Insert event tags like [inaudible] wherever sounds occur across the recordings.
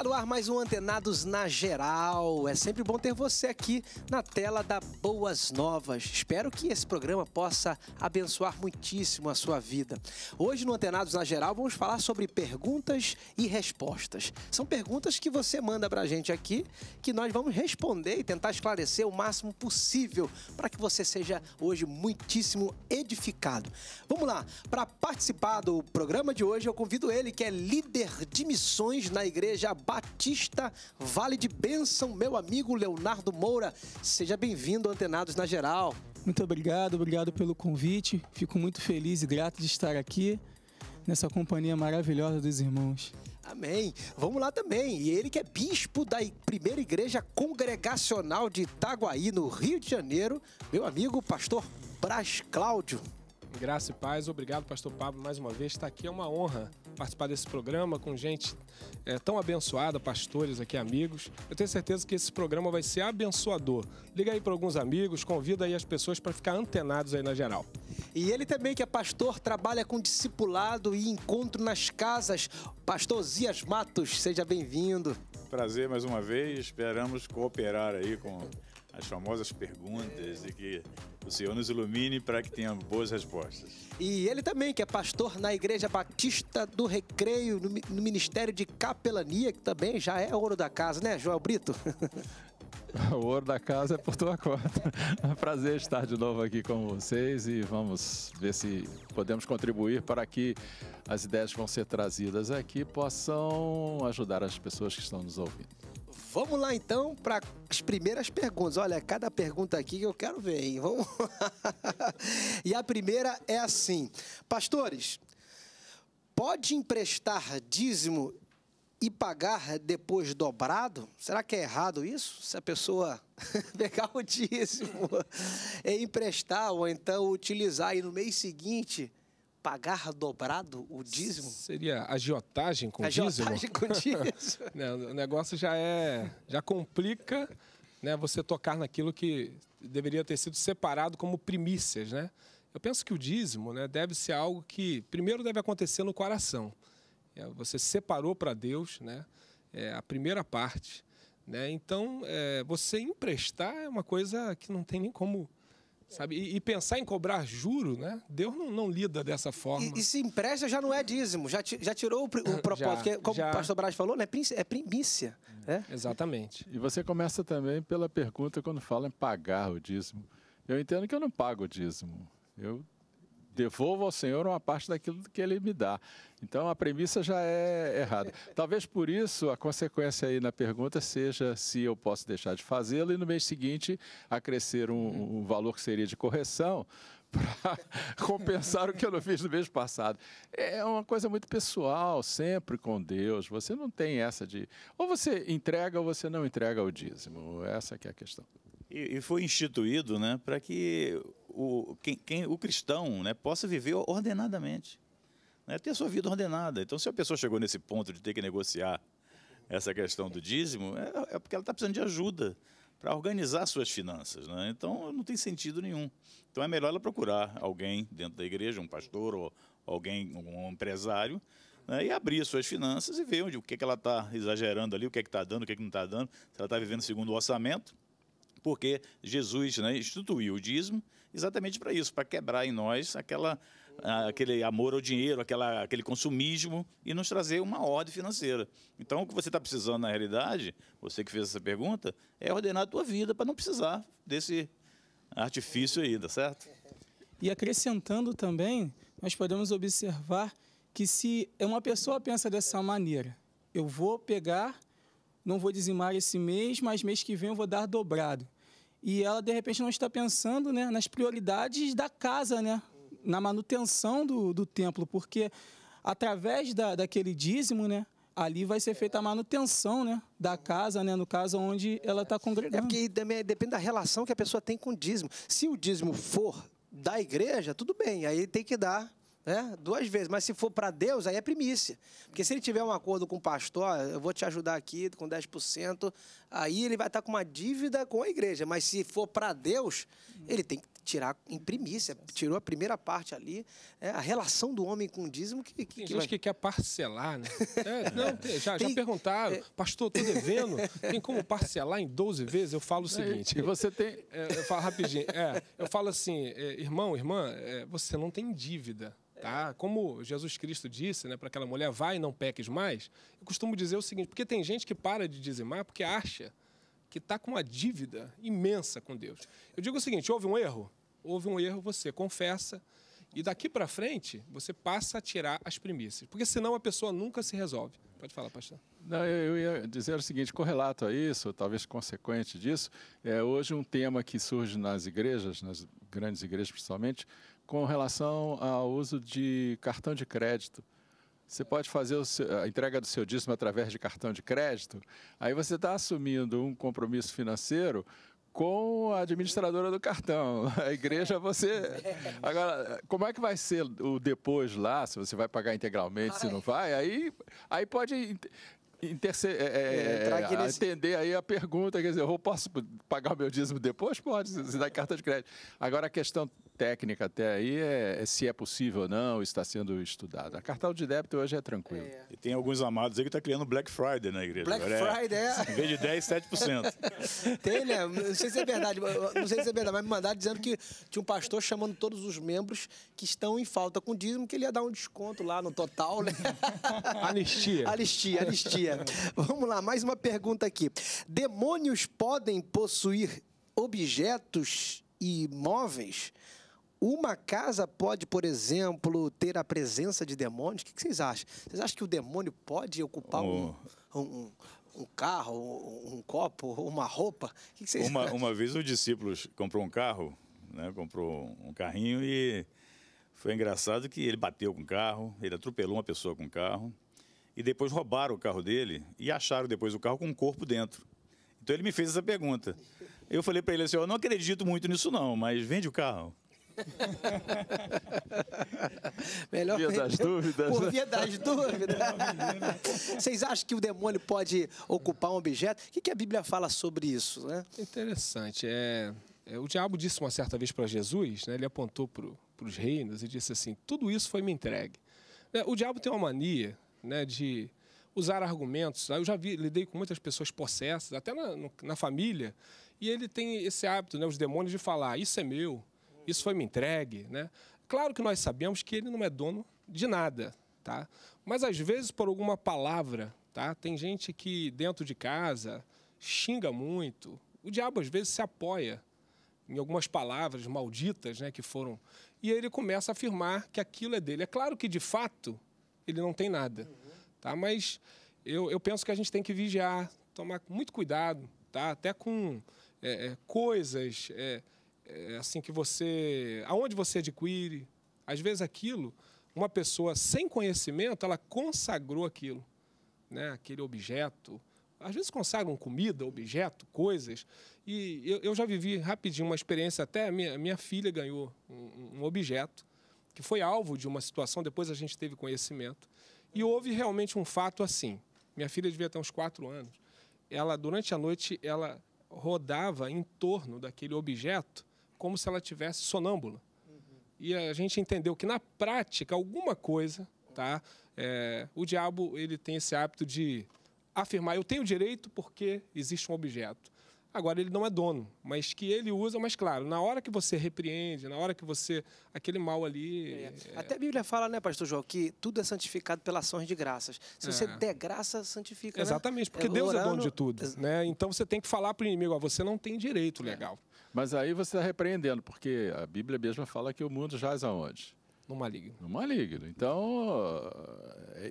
Está no ar mais um Antenados na Geral. É sempre bom ter você aqui na tela da Boas Novas. Espero que esse programa possa abençoar muitíssimo a sua vida. Hoje no Antenados na Geral vamos falar sobre perguntas e respostas. São perguntas que você manda para a gente aqui que nós vamos responder e tentar esclarecer o máximo possível para que você seja hoje muitíssimo edificado. Vamos lá, para participar do programa de hoje eu convido ele que é líder de missões na igreja Batista Vale de Bênção, meu amigo Leonardo Moura. Seja bem-vindo, Antenados na Geral. Muito obrigado, obrigado pelo convite. Fico muito feliz e grato de estar aqui nessa companhia maravilhosa dos irmãos. Amém. Vamos lá também. E ele que é bispo da primeira igreja congregacional de Itaguaí, no Rio de Janeiro, meu amigo pastor Brás Cláudio. Graça e paz, obrigado, pastor Pablo, mais uma vez. Está aqui é uma honra participar desse programa com gente é, tão abençoada, pastores aqui, amigos. Eu tenho certeza que esse programa vai ser abençoador. Liga aí para alguns amigos, convida aí as pessoas para ficar antenados aí na geral. E ele também, que é pastor, trabalha com discipulado e encontro nas casas. Pastor Zias Matos, seja bem-vindo. Prazer mais uma vez, esperamos cooperar aí com as famosas perguntas e que o Senhor nos ilumine para que tenham boas respostas. E ele também, que é pastor na Igreja Batista do Recreio, no Ministério de Capelania, que também já é ouro da casa, né, Joel Brito? [laughs] O ouro da casa é por tua conta. É [laughs] um prazer estar de novo aqui com vocês e vamos ver se podemos contribuir para que as ideias que vão ser trazidas aqui possam ajudar as pessoas que estão nos ouvindo. Vamos lá então para as primeiras perguntas. Olha, cada pergunta aqui que eu quero ver, hein? Vamos. [laughs] e a primeira é assim: Pastores, pode emprestar dízimo e pagar depois dobrado? Será que é errado isso? Se a pessoa [laughs] pegar o dízimo [laughs] e emprestar ou então utilizar aí no mês seguinte pagar dobrado o dízimo? Seria agiotagem com agiotagem dízimo? com dízimo. [laughs] o negócio já é, já complica, né, você tocar naquilo que deveria ter sido separado como primícias, né? Eu penso que o dízimo, né, deve ser algo que primeiro deve acontecer no coração. É, você separou para Deus, né, é a primeira parte, né? Então, é, você emprestar é uma coisa que não tem nem como Sabe? E, e, pensar em cobrar juro, né? Deus não, não lida dessa forma. E, e se empresta já não é dízimo, já, já tirou o, o [laughs] propósito, já, que, é, como já... o pastor Braz falou, né? é primícia. É. Né? Exatamente. E você começa também pela pergunta quando fala em pagar o dízimo. Eu entendo que eu não pago o dízimo. Eu devolvo ao Senhor uma parte daquilo que Ele me dá. Então a premissa já é errada. Talvez por isso a consequência aí na pergunta seja se eu posso deixar de fazê-lo e no mês seguinte acrescer um, uhum. um valor que seria de correção [laughs] para compensar o que eu não fiz no mês passado. É uma coisa muito pessoal, sempre com Deus. Você não tem essa de ou você entrega ou você não entrega o dízimo. Essa é a questão. E, e foi instituído né, para que o, quem, quem, o cristão né, possa viver ordenadamente, né, ter a sua vida ordenada. Então, se a pessoa chegou nesse ponto de ter que negociar essa questão do dízimo, é, é porque ela está precisando de ajuda para organizar suas finanças. Né? Então, não tem sentido nenhum. Então, é melhor ela procurar alguém dentro da igreja, um pastor ou alguém, um empresário, né? e abrir suas finanças e ver onde, o que, é que ela está exagerando ali, o que é que está dando, o que, é que não está dando, se ela está vivendo segundo o orçamento porque Jesus né, instituiu o dízimo exatamente para isso, para quebrar em nós aquela, aquele amor ao dinheiro, aquela, aquele consumismo e nos trazer uma ordem financeira. Então, o que você está precisando na realidade, você que fez essa pergunta, é ordenar a tua vida para não precisar desse artifício aí, tá certo? E acrescentando também, nós podemos observar que se uma pessoa pensa dessa maneira, eu vou pegar, não vou dizimar esse mês, mas mês que vem eu vou dar dobrado. E ela, de repente, não está pensando né, nas prioridades da casa, né? na manutenção do, do templo, porque através da, daquele dízimo, né? ali vai ser feita a manutenção né, da casa, né, no caso onde ela está congregando. É porque também depende da relação que a pessoa tem com o dízimo. Se o dízimo for da igreja, tudo bem, aí tem que dar né? Duas vezes. Mas se for para Deus, aí é primícia. Porque se ele tiver um acordo com o pastor, eu vou te ajudar aqui com 10%, aí ele vai estar com uma dívida com a igreja. Mas se for para Deus, ele tem que tirar em primícia. Tirou a primeira parte ali. Né? a relação do homem com o dízimo que. que tem que gente vai... que quer parcelar, né? É, [laughs] não, já, tem, já perguntaram, é. pastor, estou devendo. Tem como parcelar em 12 vezes? Eu falo o seguinte. E você tem. É, eu falo rapidinho. É, eu falo assim, irmão, irmã, você não tem dívida. Tá? Como Jesus Cristo disse né, para aquela mulher, vai e não peques mais, eu costumo dizer o seguinte, porque tem gente que para de dizimar porque acha que está com uma dívida imensa com Deus. Eu digo o seguinte, houve um erro? Houve um erro, você confessa, e daqui para frente, você passa a tirar as premissas porque senão a pessoa nunca se resolve. Pode falar, pastor. Não, eu, ia dizer o seguinte, correlato a isso, talvez consequente disso, é hoje um tema que surge nas igrejas, nas grandes igrejas principalmente, com relação ao uso de cartão de crédito. Você pode fazer seu, a entrega do seu dízimo através de cartão de crédito. Aí você está assumindo um compromisso financeiro com a administradora do cartão. [laughs] A igreja é. você. É. Agora, como é que vai ser o depois lá? Se você vai pagar integralmente, se não vai, aí, aí pode interce... é, é, é, é nesse... atender aí a pergunta, quer dizer, eu posso pagar o meu dízimo depois? Pode, se dá carta de crédito. Agora, a questão técnica até aí é, é se é possível ou não, está sendo estudado. A cartão de débito hoje é tranquilo. É. E tem alguns amados aí que estão tá criando Black Friday na igreja. Black Agora Friday, é. Em vez de 10, 7%. [laughs] tem, né? Não sei se é verdade, não sei se é verdade, mas me mandaram dizendo que tinha um pastor chamando todos os membros que estão em falta com dízimo, que ele ia dar um desconto lá no total, né? [laughs] Anistia. anistia, anistia. [laughs] Vamos lá, mais uma pergunta aqui. Demônios podem possuir objetos e móveis? Uma casa pode, por exemplo, ter a presença de demônios? O que vocês acham? Vocês acham que o demônio pode ocupar oh. um, um, um, carro, um copo, uma roupa? O que vocês uma, acham? uma vez o discípulo comprou um carro, né? comprou um carrinho e foi engraçado que ele bateu com o carro, ele atropelou uma pessoa com o carro e depois roubaram o carro dele e acharam depois o carro com um corpo dentro. Então ele me fez essa pergunta. Eu falei para ele assim: "Eu não acredito muito nisso não, mas vende o carro". [laughs] Melhor via das dúvidas. Por via das dúvidas. [laughs] Vocês acham que o demônio pode ocupar um objeto? O que, que a Bíblia fala sobre isso? Né? Interessante. É, é, o diabo disse uma certa vez para Jesus, né, ele apontou para os reinos e disse assim: Tudo isso foi me entregue. É, o diabo tem uma mania né, de usar argumentos. Eu já vi, lidei com muitas pessoas possessas, até na, na família, e ele tem esse hábito, né, os demônios, de falar: Isso é meu, isso foi me entregue. Né? Claro que nós sabemos que ele não é dono de nada, tá? mas às vezes por alguma palavra. Tá? Tem gente que dentro de casa xinga muito. O diabo às vezes se apoia em algumas palavras malditas né, que foram. E ele começa a afirmar que aquilo é dele. É claro que, de fato, ele não tem nada. Uhum. Tá? Mas eu, eu penso que a gente tem que vigiar, tomar muito cuidado, tá? até com é, é, coisas é, é, assim que você. aonde você adquire. Às vezes aquilo, uma pessoa sem conhecimento, ela consagrou aquilo, né? aquele objeto. Às vezes consagram comida, objeto, coisas. E eu, eu já vivi rapidinho uma experiência, até minha, minha filha ganhou um, um objeto que foi alvo de uma situação, depois a gente teve conhecimento, e houve realmente um fato assim. Minha filha devia ter uns quatro anos. Ela, durante a noite, ela rodava em torno daquele objeto como se ela tivesse sonâmbula. Uhum. E a gente entendeu que, na prática, alguma coisa, tá? É, o diabo ele tem esse hábito de afirmar eu tenho direito porque existe um objeto. Agora ele não é dono, mas que ele usa, mas claro, na hora que você repreende, na hora que você. aquele mal ali. É. É... Até a Bíblia fala, né, pastor João, que tudo é santificado pelas ações de graças. Se é. você der graça, santifica. Né? Exatamente, né? porque é, Deus é orando... é dono de tudo. Né? Então você tem que falar para o inimigo, ó, você não tem direito é. legal. Mas aí você está repreendendo, porque a Bíblia mesma fala que o mundo jaz aonde? No maligno. No maligno. Então,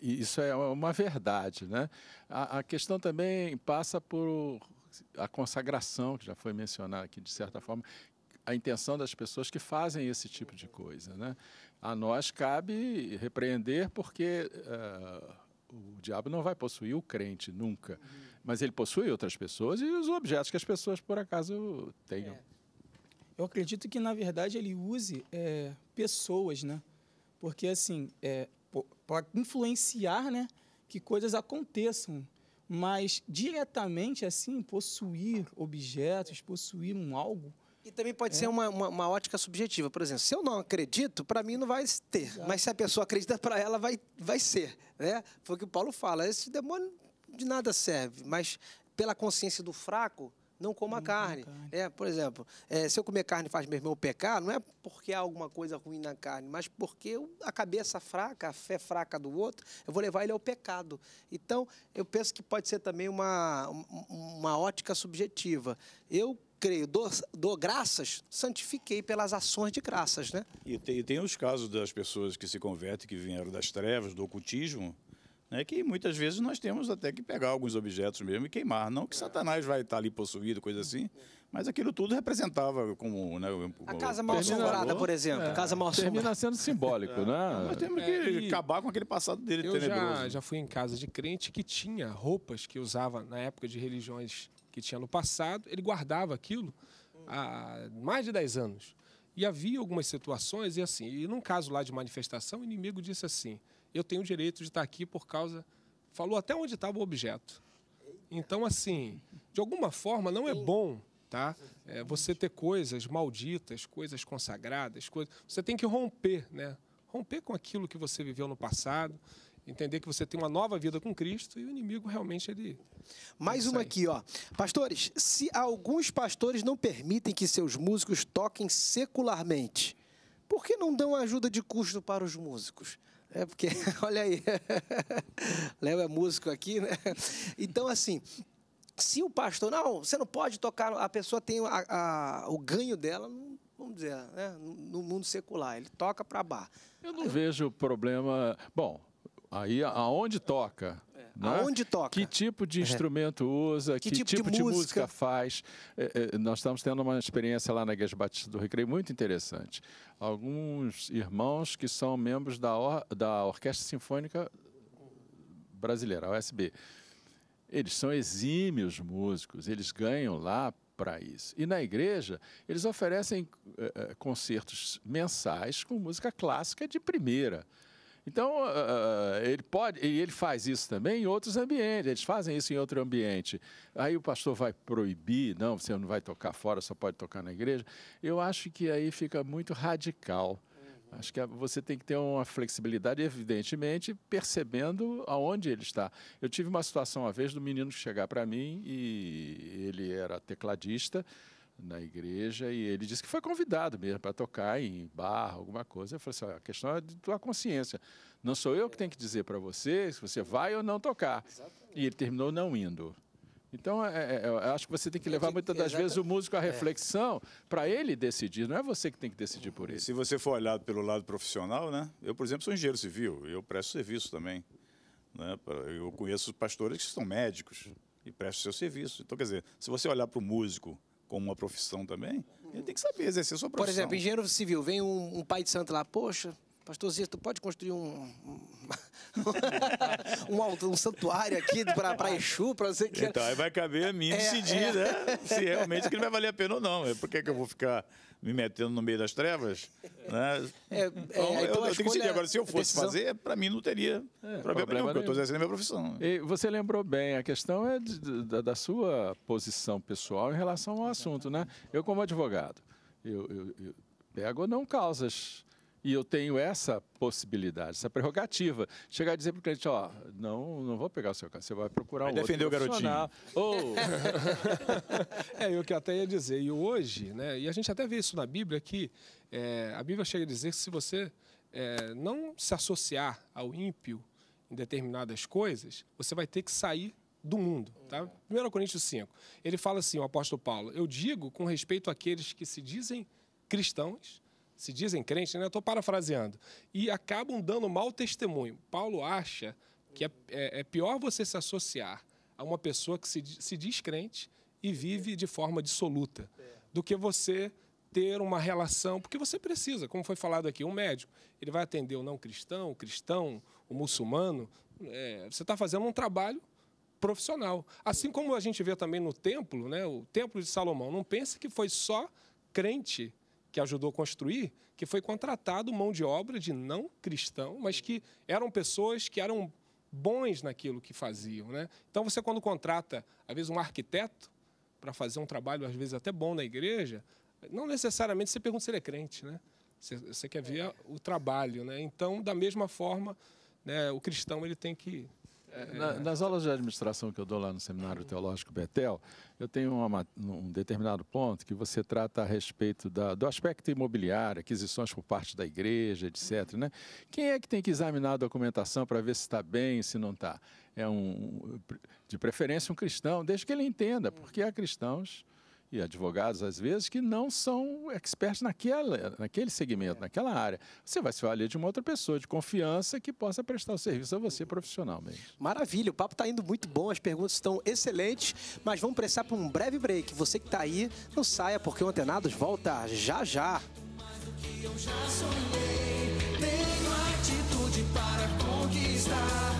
isso é uma verdade, né? A, a questão também passa por a consagração, que já foi mencionada aqui de certa forma, a intenção das pessoas que fazem esse tipo de coisa. Né? A nós cabe repreender, porque uh, o diabo não vai possuir o crente nunca, uhum. mas ele possui outras pessoas e os objetos que as pessoas, por acaso, tenham. É. Eu acredito que, na verdade, ele use é, pessoas, né? Porque, assim, é, eh, para influenciar né, que coisas aconteçam mas diretamente assim, possuir objetos, possuir um algo. E também pode é. ser uma, uma, uma, ótica subjetiva. Por exemplo, se eu não acredito, para mim não vai ter. Exato. Mas se a pessoa acredita, para ela vai, vai ser. Né? Foi o que o Paulo fala. Esse demônio de nada serve. Mas pela consciência do fraco, não coma não carne. carne. É, por exemplo, é, se eu comer carne faz meu irmão pecar, não é porque há alguma coisa ruim na carne, mas porque eu, a cabeça fraca, a fé fraca do outro, eu vou levar ele ao pecado. Então, eu penso que pode ser também uma, uma ótica subjetiva. Eu creio, dou, dou graças, santifiquei pelas ações de graças, né? E tem, e tem os casos das pessoas que se convertem, que vieram das trevas, do ocultismo, né, que muitas vezes nós temos até que pegar alguns objetos mesmo e queimar. Não que Satanás vai estar tá ali possuído, coisa assim, mas aquilo tudo representava como. Né, a casa mal assombrada, por exemplo. É, casa mal Termina sendo simbólico, né? é. né? Nós temos é, que é, acabar com aquele passado dele eu tenebroso. Já, já fui em casa de crente que tinha roupas que usava na época de religiões que tinha no passado, ele guardava aquilo há mais de 10 anos. E havia algumas situações, e assim, e num caso lá de manifestação, o inimigo disse assim: eu tenho o direito de estar aqui por causa. Falou até onde estava o objeto. Então, assim, de alguma forma, não é bom tá? É, você ter coisas malditas, coisas consagradas, coisas. Você tem que romper, né? Romper com aquilo que você viveu no passado, entender que você tem uma nova vida com Cristo e o inimigo realmente ele. Mais uma aqui, ó. Pastores, se alguns pastores não permitem que seus músicos toquem secularmente, por que não dão ajuda de custo para os músicos? É porque, [laughs] olha aí, [laughs] Léo é músico aqui, né? Então, assim, se o pastor, não, você não pode tocar, a pessoa tem a, a, o ganho dela, vamos dizer, né? no mundo secular, ele toca para bar. Eu não Aí, vejo problema. Bom, Aí aonde toca? É. Né? Aonde toca? Que tipo de é. instrumento é. usa? Que, que tipo, tipo, de, de música? música faz? É, é, nós estamos tendo uma experiência lá na Igreja Batista do Recreio muito interessante. Alguns irmãos que são membros da, Or da Orquestra Sinfônica Brasileira, a OSB. Eles são exímios músicos, eles ganham lá para isso. E na igreja, eles oferecem é, concertos mensais com música clássica de primeira. Então, uh, ele pode, e ele faz isso também em outros ambientes, eles fazem isso em outro ambiente. Aí o pastor vai proibir, não, você não vai tocar fora, só pode tocar na igreja. Eu acho que aí fica muito radical. Acho que você tem que ter uma flexibilidade, evidentemente, percebendo aonde ele está. Eu tive uma situação uma vez do menino chegar para mim e ele era tecladista na igreja e ele disse que foi convidado mesmo para tocar em barra, alguma coisa. Eu falei assim, a questão é de tua consciência. Não sou eu que tenho que dizer para você se você vai ou não tocar. Exatamente. E ele terminou não indo. Então, é, é, é eu acho que você tem que é levar muitas das Exatamente. vezes o músico à é. reflexão para ele decidir, não é você que tem que decidir por ele. Se você for olhado pelo lado profissional, né? Eu, por exemplo, sou engenheiro civil, eu presto serviço também. Né? Eu conheço pastores que são médicos e prestam seu serviço. Então, quer dizer, se você olhar para o músico como uma profissão também, ele tem que saber exercer sua profissão. Por exemplo, engenheiro civil, vem um, um pai de santo lá, poxa, pastor Zito, pode construir um, um, [laughs] um, um santuário aqui para Exu, para você que. Então, aí vai caber a mim é, decidir, é. né? Se realmente que ele vai valer a pena ou não. É, por que, que eu vou ficar me metendo no meio das trevas? Né? É, é então, eu, então eu tenho que decidir. Agora, se eu é fosse decisão... fazer, para mim não teria problema, problema nenhum, porque eu estou exercendo a minha profissão. Né? E você lembrou bem, a questão é de, de, da sua posição pessoal em relação ao assunto, né? Eu, como advogado, eu, eu, eu pego não causas e eu tenho essa possibilidade, essa prerrogativa. Chegar a dizer para o cliente, ó, não, não vou pegar o seu caso, você vai procurar vai um defender outro defender o garotinho. [laughs] é, o que até ia dizer. E hoje, né, e a gente até vê isso na Bíblia, que é, a Bíblia chega a dizer que se você é, não se associar ao ímpio em determinadas coisas, você vai ter que sair do mundo. Tá? 1 Coríntios 5. Ele fala assim, o apóstolo Paulo, eu digo com respeito àqueles que se dizem cristãos, se dizem crentes, né? Estou parafraseando. E acabam dando mau testemunho. Paulo acha que é, é, é pior você se associar a uma pessoa que se, se diz crente e vive de forma dissoluta do que você ter uma relação, porque você precisa, como foi falado aqui, um médico, ele vai atender o não cristão, o cristão, o muçulmano. É, você está fazendo um trabalho profissional. Assim como a gente vê também no templo, né, o templo de Salomão. Não pensa que foi só crente que ajudou a construir, que foi contratado mão de obra de não cristão, mas que eram pessoas que eram bons naquilo que faziam. Né? Então, você, quando contrata, às vezes, um arquiteto para fazer um trabalho, às vezes, até bom na igreja, não necessariamente você pergunta se ele é crente. Né? Você, você quer ver é. o trabalho. Né? Então, da mesma forma, né, o cristão ele tem que na, nas aulas de administração que eu dou lá no Seminário Teológico Betel, eu tenho uma, um determinado ponto que você trata a respeito da, do aspecto imobiliário, aquisições por parte da igreja, etc. Né? Quem é que tem que examinar a documentação para ver se está bem, se não está? É um, de preferência um cristão, desde que ele entenda, porque há cristãos e advogados, às vezes, que não são expertos naquela, naquele segmento, é. naquela área. Você vai se valer de uma outra pessoa de confiança que possa prestar o serviço a você profissionalmente. Maravilha, o papo está indo muito bom, as perguntas estão excelentes, mas vamos precisar para um breve break. Você que está aí, não saia, porque o Antenados volta já já. Mais do que eu já sonhei, tenho atitude para conquistar.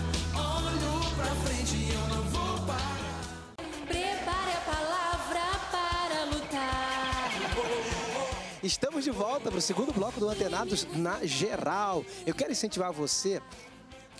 Estamos de volta para o segundo bloco do Antenados na Geral. Eu quero incentivar você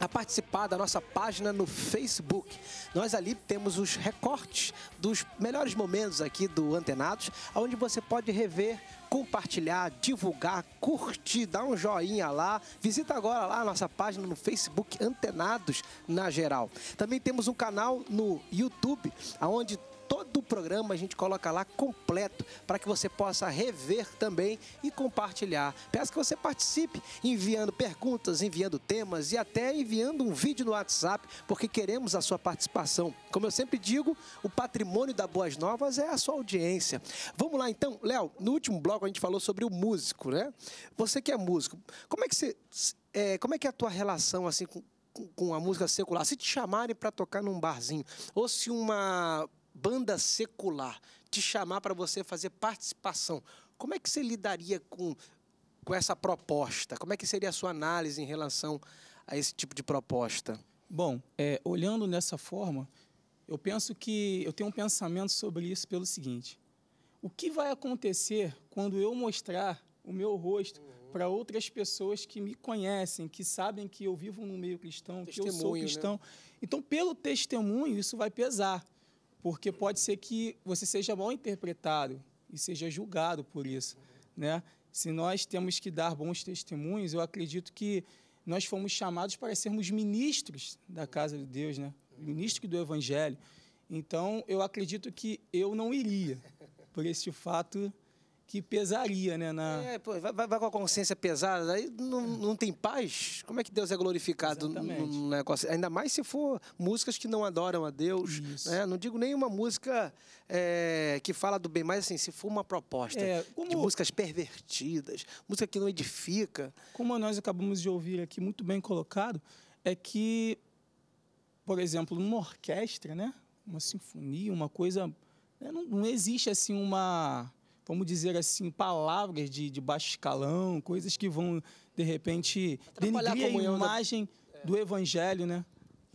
a participar da nossa página no Facebook. Nós ali temos os recortes dos melhores momentos aqui do Antenados, onde você pode rever, compartilhar, divulgar, curtir, dar um joinha lá. Visita agora lá a nossa página no Facebook Antenados na geral. Também temos um canal no YouTube, onde todo o programa a gente coloca lá completo para que você possa rever também e compartilhar. Peço que você participe enviando perguntas, enviando temas e até enviando um vídeo no WhatsApp, porque queremos a sua participação. Como eu sempre digo, o patrimônio da Boas Novas é a sua audiência. Vamos lá então, Léo, no último bloco a gente falou sobre o músico, né? Você que é músico, como é que você é, como é que é a tua relação assim com, com a música secular? Se te chamarem para tocar num barzinho, ou se uma banda secular te chamar para você fazer participação, como é que você lidaria com, com essa proposta? Como é que seria a sua análise em relação a esse tipo de proposta? Bom, é, olhando nessa forma, eu penso que eu tenho um pensamento sobre isso pelo seguinte: o que vai acontecer quando eu mostrar o meu rosto uhum. para outras pessoas que me conhecem, que sabem que eu vivo no meio cristão, testemunho, que eu sou né? cristão? Né? Então, pelo testemunho, isso vai pesar porque pode ser que você seja mal interpretado e seja julgado por isso, né? Se nós temos que dar bons testemunhos, eu acredito que nós fomos chamados para sermos ministros da casa de Deus, né? Ministro do evangelho. Então, eu acredito que eu não iria por esse fato que pesaria, né? Na... É, pô, vai, vai, com a consciência pesada, aí não, não tem paz. Como é que Deus é glorificado no negócio? Ainda mais se for músicas que não adoram a Deus. Né? Não digo nenhuma música é, que fala do bem, mas assim, se for uma proposta é, como... de músicas pervertidas, música que não edifica. Como nós acabamos de ouvir aqui, muito bem colocado, é que, por exemplo, numa orquestra, né? Uma sinfonia, uma coisa. Né? Não, não existe assim uma vamos dizer assim, palavras de, de baixo escalão, coisas que vão, de repente, denigrir a imagem da... É. do evangelho, né?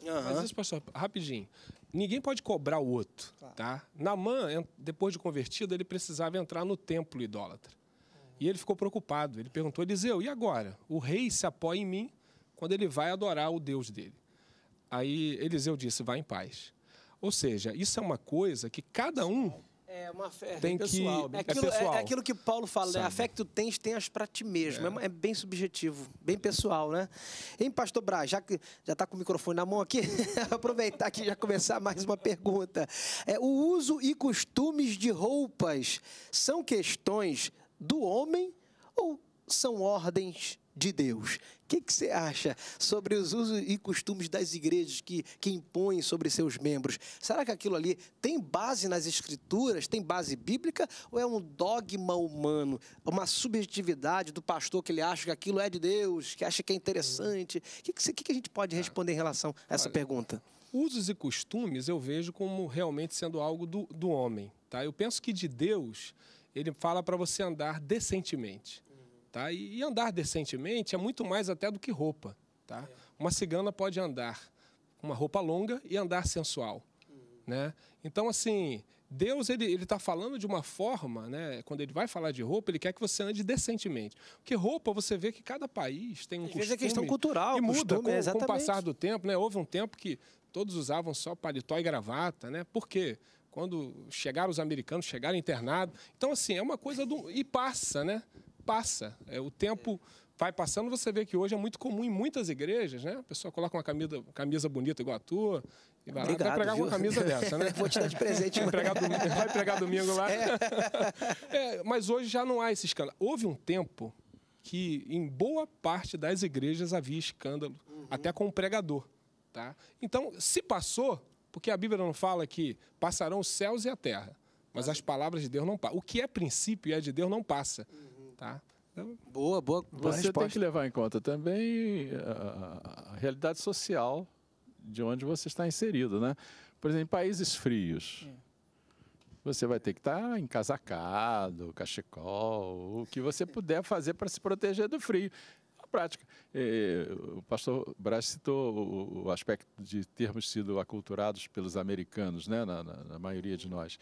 Uhum. Mas pastor, rapidinho. Ninguém pode cobrar o outro, claro. Tá. tá? Namã, depois de convertido, ele precisava entrar no templo idólatra. Uhum. E ele ficou preocupado. Ele perguntou a Eliseu, e agora? O rei se apoia em mim quando ele vai adorar o Deus dele. Aí Eliseu disse, vá em paz. Ou seja, isso é uma coisa que cada um é uma fé tem pessoal. Que... Né? É, aquilo, é, pessoal. É, é, aquilo que Paulo fala, Sim. né? a fé que tu tens, tens para ti mesmo. É. É, é. bem subjetivo, bem pessoal, né? Hein, pastor Braz, já que já está com o microfone na mão aqui, [laughs] aproveitar aqui e já começar mais uma pergunta. É, o uso e costumes de roupas são questões do homem ou são ordens de Deus. O que, que, você acha sobre os usos e costumes das igrejas que, que impõem sobre seus membros? Será que aquilo ali tem base nas escrituras, tem base bíblica, ou é um dogma humano, uma subjetividade do pastor que ele acha que aquilo é de Deus, que acha que é interessante? O que, que, que, a gente pode ah. responder em relação a essa Olha, pergunta? Usos e costumes eu vejo como realmente sendo algo do, do homem. Tá? Eu penso que de Deus, ele fala para você andar decentemente. Tá? E, andar decentemente é muito mais até do que roupa. Tá? É. Uma cigana pode andar com uma roupa longa e andar sensual. Hum. Né? Então, assim, Deus ele está falando de uma forma, né? quando ele vai falar de roupa, ele quer que você ande decentemente. Porque roupa, você vê que cada país tem um costume. Às é questão cultural, e muda costume, com, com, o passar do tempo. Né? Houve um tempo que todos usavam só paletó e gravata. Né? Por quê? Quando chegaram os americanos, chegaram internados. Então, assim, é uma coisa do... E passa, né? passa. É, o tempo vai passando, você vê que hoje é muito comum em muitas igrejas, né? A pessoa coloca uma camisa, camisa bonita igual a tua e vai Obrigado, lá vai pregar viu? uma camisa [laughs] dessa, né? Vou te dar de presente. vai, pregar domingo, vai pregar domingo lá. É. [laughs] é, mas hoje já não há esse escândalo. Houve um tempo que em boa parte das igrejas havia escândalo, uhum. até com o pregador, tá? Então, se passou, porque a Bíblia não fala que passarão os céus e a terra, mas as palavras de Deus não passam. O que é princípio e é de Deus não passa. Uhum. Tá? boa, boa. você tem que levar em conta também eh, a, realidade social de onde você está inserido, né? Por exemplo, em países frios. É. Você vai ter que estar tá encasacado, cachecol, o que você [laughs] puder fazer para se proteger do frio. Na é prática, o pastor Braz citou o, aspecto de termos sido aculturados pelos americanos, né, na, na, na maioria de nós.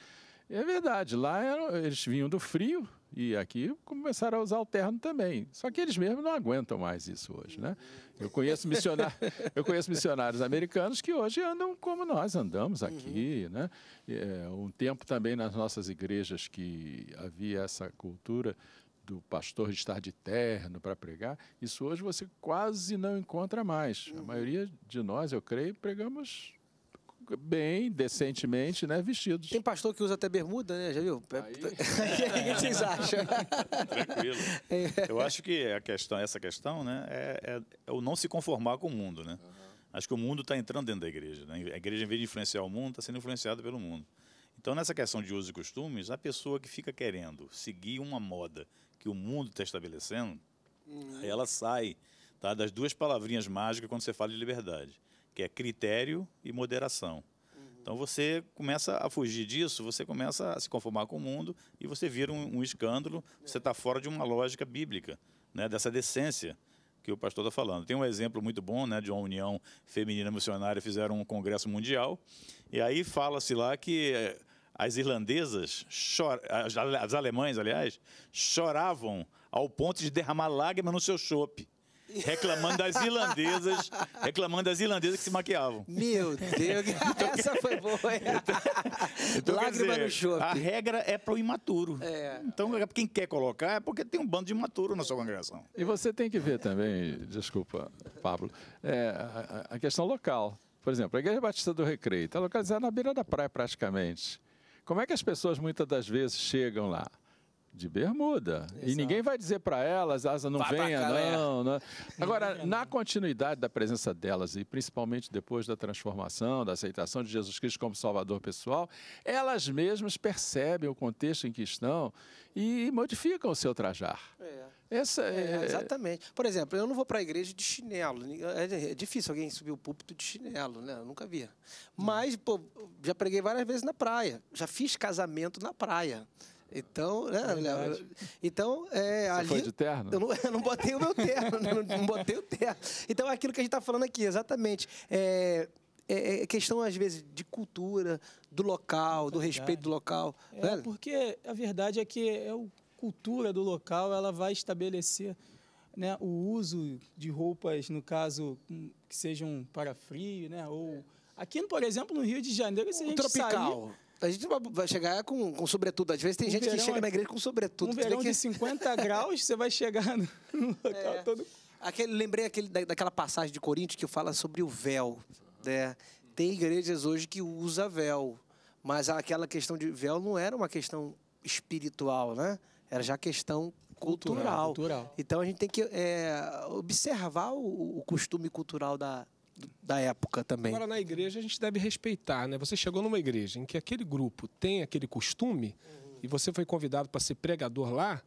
É verdade, lá eram, eles vinham do frio e aqui começaram a usar o terno também. Só que eles mesmos não aguentam mais isso hoje, né? Eu conheço, missionário, [laughs] eu conheço missionários americanos que hoje andam como nós andamos aqui, uhum. né? É, um tempo também nas nossas igrejas que havia essa cultura do pastor estar de terno para pregar, isso hoje você quase não encontra mais. Uhum. A maioria de nós, eu creio, pregamos bem, decentemente, né, vestidos. Tem pastor que usa até bermuda, né? Já viu? É, [laughs] o que vocês acham? Tranquilo. É. Eu acho que a questão, essa questão, né, é, é, é o não se conformar com o mundo, né? Uhum. Acho que o mundo está entrando dentro da igreja. Né? A igreja, em vez de influenciar o mundo, está sendo influenciada pelo mundo. Então, nessa questão de usos e costumes, a pessoa que fica querendo seguir uma moda que o mundo está estabelecendo, uhum. ela sai tá, das duas palavrinhas mágicas quando você fala de liberdade que é critério e moderação. Uhum. Então você começa a fugir disso, você começa a se conformar com o mundo e você vira um, um escândalo, você está fora de uma lógica bíblica, né, dessa decência que o pastor está falando. Tem um exemplo muito bom né, de uma união feminina missionária, fizeram um congresso mundial, e aí fala-se lá que eh, as irlandesas, as alemães, aliás, choravam ao ponto de derramar lágrimas no seu chope reclamando das irlandesas, reclamando das irlandesas que se maquiavam. Meu Deus, [laughs] então, essa foi boa. então, então Lágrima dizer, no chope. A regra é para o imaturo. É. Então, é quem quer colocar é porque tem um bando de imaturo na sua congregação. E você tem que ver também, desculpa, Pablo, é, a, a questão local. Por exemplo, a Igreja Batista do Recreio está localizada na beira da praia praticamente. Como é que as pessoas muitas das vezes chegam lá? De bermuda. Exato. E ninguém vai dizer para elas, asa não vai venha, não, não, [laughs] Agora, na continuidade da presença delas, e principalmente depois da transformação, da aceitação de Jesus Cristo como Salvador pessoal, elas mesmas percebem o contexto em que estão e modificam o seu trajar. É. Essa é... é... Exatamente. Por exemplo, eu não vou para a igreja de chinelo. É, é, é difícil alguém subir o púlpito de chinelo, né? Eu nunca vi hum. Mas, pô, já preguei várias vezes na praia. Já fiz casamento na praia. Então, né, é então é, Você ali. Foi de terno? Eu não, eu não botei o meu terno, [laughs] não, não, botei o terno. Então, é aquilo que a gente está falando aqui, exatamente. É é, é, é, questão, às vezes, de cultura, do local, do respeito do local. É, né? porque a verdade é que é cultura do local ela vai estabelecer né, o uso de roupas, no caso, hum, que sejam para frio, né? Ou aqui, por exemplo, no Rio de Janeiro, se o a gente tropical. Sair, a gente vai chegar com, com sobretudo. Às vezes tem um gente verão, que chega na igreja com sobretudo. Um verão que... de 50 [laughs] graus, você vai chegar no, local é. todo... Aquele, lembrei aquele, daquela passagem de Coríntios que fala sobre o véu. Né? Tem igrejas hoje que usa véu, mas aquela questão de véu não era uma questão espiritual, né? Era já questão cultural. cultural. Então a gente tem que é, observar o, o costume cultural da, da época também. Agora, na igreja, a gente deve respeitar, né? Você chegou numa igreja em que aquele grupo tem aquele costume uhum. e você foi convidado para ser pregador lá,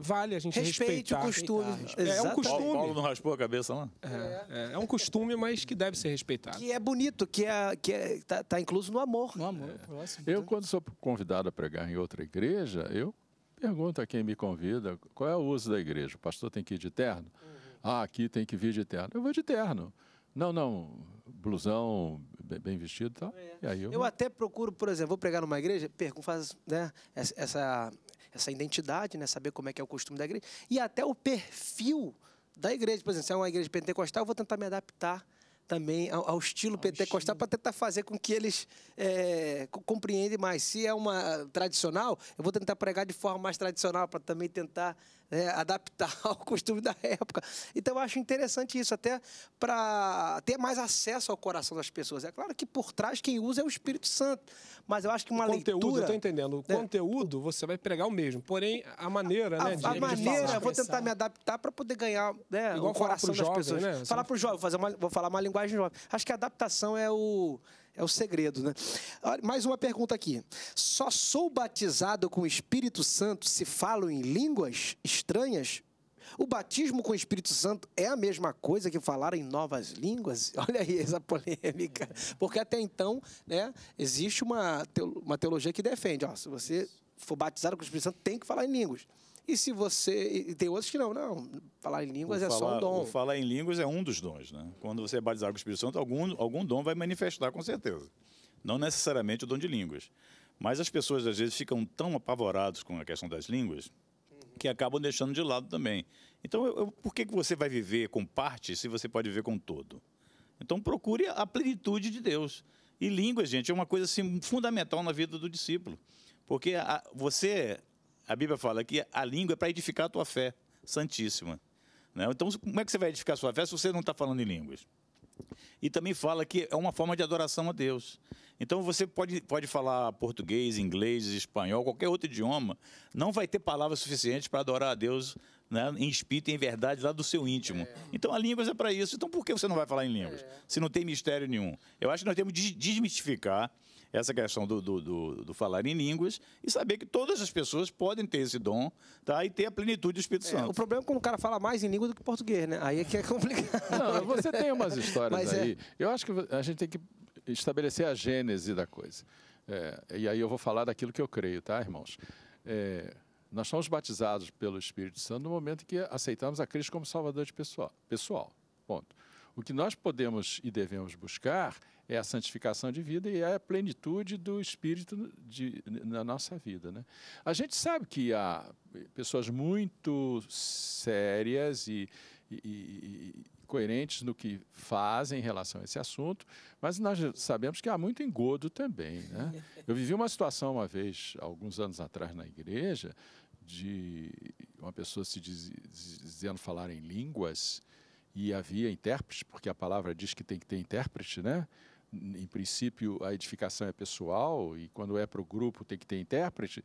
vale a gente Respeite respeitar. Respeite o costume. é, é um costume. Paulo, Paulo não raspou a cabeça lá? É, é, é, um costume, mas que deve ser respeitado. Que é bonito, que é, que é, tá, tá incluso no amor. No amor, é. próximo. Eu, né? quando sou convidado a pregar em outra igreja, eu pergunto a quem me convida qual é o uso da igreja. O pastor tem que ir de terno? Uhum. Ah, aqui tem que vir de terno. Eu vou de terno. Não, não. Blusão, bem vestido e tal. É. E aí eu... eu até procuro, por exemplo, vou pregar numa igreja, pergunto, faz né, essa, essa identidade, né, saber como é que é o costume da igreja. E até o perfil da igreja. Por exemplo, se é uma igreja pentecostal, eu vou tentar me adaptar também ao, ao estilo ao pentecostal para tentar fazer com que eles é, compreendam mais. Se é uma ah, tradicional, eu vou tentar pregar de forma mais tradicional para também tentar né, adaptar [laughs] ao costume da época. Então, eu acho interessante isso, até para ter mais acesso ao coração das pessoas. É claro que por trás quem usa é o Espírito Santo, mas eu acho que uma o conteúdo, leitura... Estou entendendo. O né? conteúdo você vai pregar o mesmo, porém a maneira, a, né? A, a maneira, falar, vou tentar me adaptar para poder ganhar né, Igual o coração das jovens, pessoas. Né? Assim. Falar para o jovem, fazer vou falar uma linguagem jovem. Acho que a adaptação é o é o segredo, né? Mais uma pergunta aqui. Só sou batizado com o Espírito Santo se falo em línguas estranhas? O batismo com o Espírito Santo é a mesma coisa que falar em novas línguas? [laughs] Olha aí essa polêmica. Porque até então, né, existe uma, uma teologia que defende, ó, se você for batizado com o Espírito Santo, tem que falar em línguas. E se você. E tem outros que não, não. Falar em línguas é só um dom. Falar em línguas é um dos dons, né? Quando você é batizado com o Espírito Santo, algum, algum dom vai manifestar com certeza. Não necessariamente o dom de línguas. Mas as pessoas às vezes ficam tão apavoradas com a questão das línguas que acabam deixando de lado também. Então, eu, eu, por que, que você vai viver com parte se você pode viver com todo? Então, procure a plenitude de Deus. E línguas, gente, é uma coisa assim, fundamental na vida do discípulo. Porque a, você a Bíblia fala que a língua é para edificar a tua fé santíssima. Né? Então, como é que você vai edificar a sua fé se você não está falando em línguas? E também fala que é uma forma de adoração a Deus. Então você pode, pode falar português, inglês, espanhol, qualquer outro idioma, não vai ter palavras suficientes para adorar a Deus né, em espírito e em verdade lá do seu íntimo. É. Então a língua é para isso. Então por que você não vai falar em línguas? É. Se não tem mistério nenhum. Eu acho que nós temos de desmistificar essa questão do, do, do, do, falar em línguas e saber que todas as pessoas podem ter esse dom tá? e ter a plenitude do Espírito é, Santo. O problema é quando o cara fala mais em língua do que português, né? Aí é que é complicado. Não, você tem umas [laughs] histórias Mas é. aí. É... Eu acho que a gente tem que estabelecer a gênese da coisa. É, e aí eu vou falar daquilo que eu creio, tá, irmãos? É, nós somos batizados pelo Espírito Santo no momento em que aceitamos a Cristo como Salvador de pessoal. pessoal ponto. O que nós podemos e devemos buscar é a santificação de vida e é a plenitude do Espírito de, na nossa vida. Né? A gente sabe que há pessoas muito sérias e, e, e, coerentes no que fazem em relação a esse assunto, mas nós sabemos que há muito engodo também. Né? [laughs] Eu vivi uma situação uma vez, alguns anos atrás, na igreja, de uma pessoa se diz, dizendo falar em línguas e havia intérprete, porque a palavra diz que tem que ter intérprete, né? em princípio, a edificação é pessoal e quando é para o grupo tem que ter intérprete,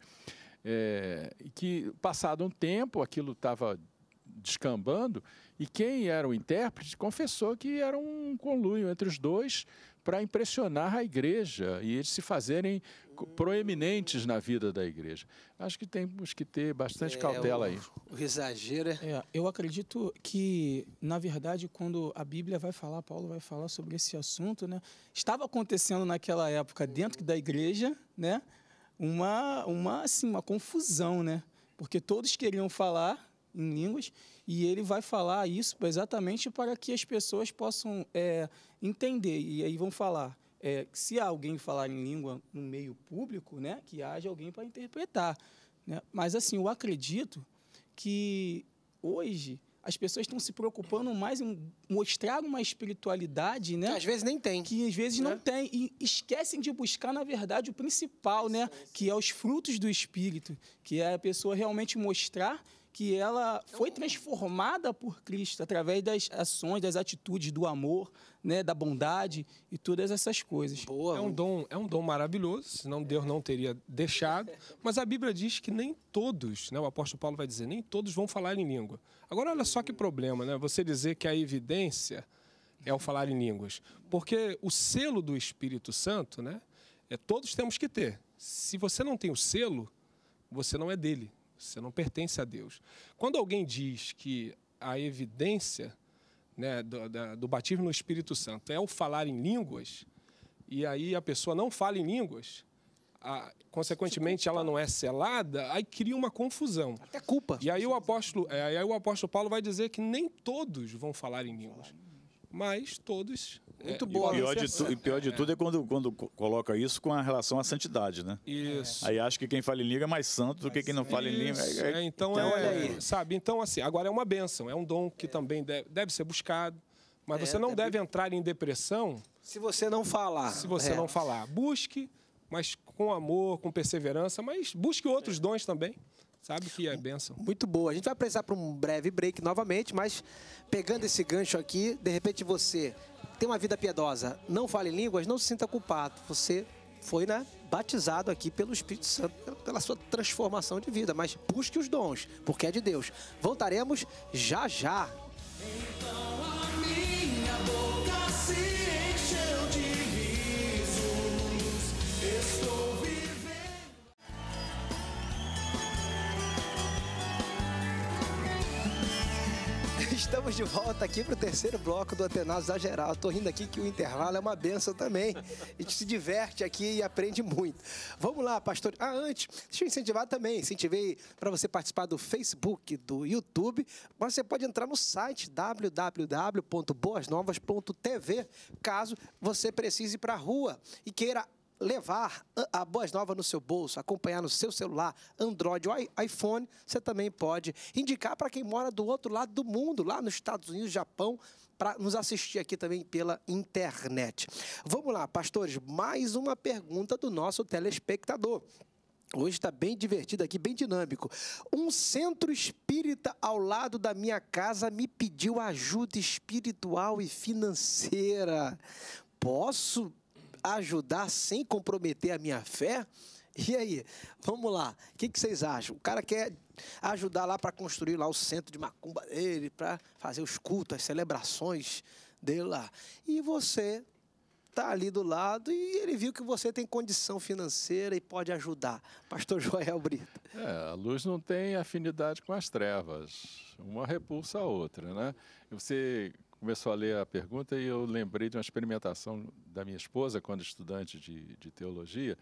é, que passado um tempo aquilo estava descambando e quem era o intérprete confessou que era um conluio entre os dois para impressionar a igreja e eles se fazerem proeminentes na vida da igreja. Acho que temos que ter bastante é, cautela aí. O exagero é... é. Eu acredito que, na verdade, quando a Bíblia vai falar, Paulo vai falar sobre esse assunto, né? Estava acontecendo naquela época dentro da igreja, né? Uma, uma, assim, uma confusão, né? Porque todos queriam falar em línguas e ele vai falar isso exatamente para que as pessoas possam é, entender e aí vão falar é, se alguém falar em língua no meio público, né, que haja alguém para interpretar, né? Mas assim, eu acredito que hoje as pessoas estão se preocupando mais em mostrar uma espiritualidade, né? Que às vezes nem tem. Que às vezes né? não tem. E esquecem de buscar, na verdade, o principal, né? Que é os frutos do Espírito. Que é a pessoa realmente mostrar que ela foi transformada por Cristo através das ações, das atitudes do amor, né, da bondade e todas essas coisas. Boa, é um dom, é um dom maravilhoso, senão Deus não teria deixado. [laughs] Mas a Bíblia diz que nem todos, né, o apóstolo Paulo vai dizer, nem todos vão falar em língua. Agora olha só que problema, né? Você dizer que a evidência é o falar em línguas, porque o selo do Espírito Santo, né, é todos temos que ter. Se você não tem o selo, você não é dele. Você não pertence a Deus. Quando alguém diz que a evidência né, do, da, do batismo no Espírito Santo é o falar em línguas, e aí a pessoa não fala em línguas, a, consequentemente ela não é selada, aí cria uma confusão. Até culpa. E aí o apóstolo, é, aí o apóstolo Paulo vai dizer que nem todos vão falar em línguas, mas todos muito boa. É, e né? pior, de tu, e pior de é. tudo é quando, quando coloca isso com a relação à santidade, né? Isso. Aí acho que quem fala em língua é mais santo do que quem não fala em língua. É, é, então, então é, sabe? Então, assim, agora é uma benção, é um dom que também deve, deve ser buscado. Mas você não deve... entrar em depressão. Se você não falar. Se você não falar. Busque, mas com amor, com perseverança, mas busque outros dons também. Sabe que é benção. Muito boa. A gente vai precisar para um breve break novamente, mas pegando esse gancho aqui, de repente você tem uma vida piedosa, não fale línguas, não se sinta culpado. Você foi né, batizado aqui pelo Espírito Santo, pela sua transformação de vida. Mas busque os dons, porque é de Deus. Voltaremos já já. Então... Estamos de volta aqui para o terceiro bloco do Atenas da Geral. Estou rindo aqui que o intervalo é uma benção também. A gente se diverte aqui e aprende muito. Vamos lá, pastor. Ah, antes, deixa eu incentivar também. Incentivei para você participar do Facebook, do YouTube. Mas você pode entrar no site www.boasnovas.tv caso você precise ir para a rua e queira levar a Boas Novas no seu bolso, acompanhar no seu celular, Android ou iPhone, você também pode indicar para quem mora do outro lado do mundo, lá nos Estados Unidos, Japão, para nos assistir aqui também pela internet. Vamos lá, pastores, mais uma pergunta do nosso telespectador. Hoje está bem divertido aqui, bem dinâmico. Um centro espírita ao lado da minha casa me pediu ajuda espiritual e financeira. Posso ajudar sem comprometer a minha fé? E aí, vamos lá, o que, que, vocês acham? O cara quer ajudar lá para construir lá o centro de macumba dele, para fazer os cultos, as celebrações dele lá. E você está ali do lado e ele viu que você tem condição financeira e pode ajudar. Pastor [laughs] Joel Brito. É, a luz não tem afinidade com as trevas. Uma repulsa a outra, né? E você começou a ler a pergunta e eu lembrei de uma experimentação da minha esposa, quando estudante de, de teologia.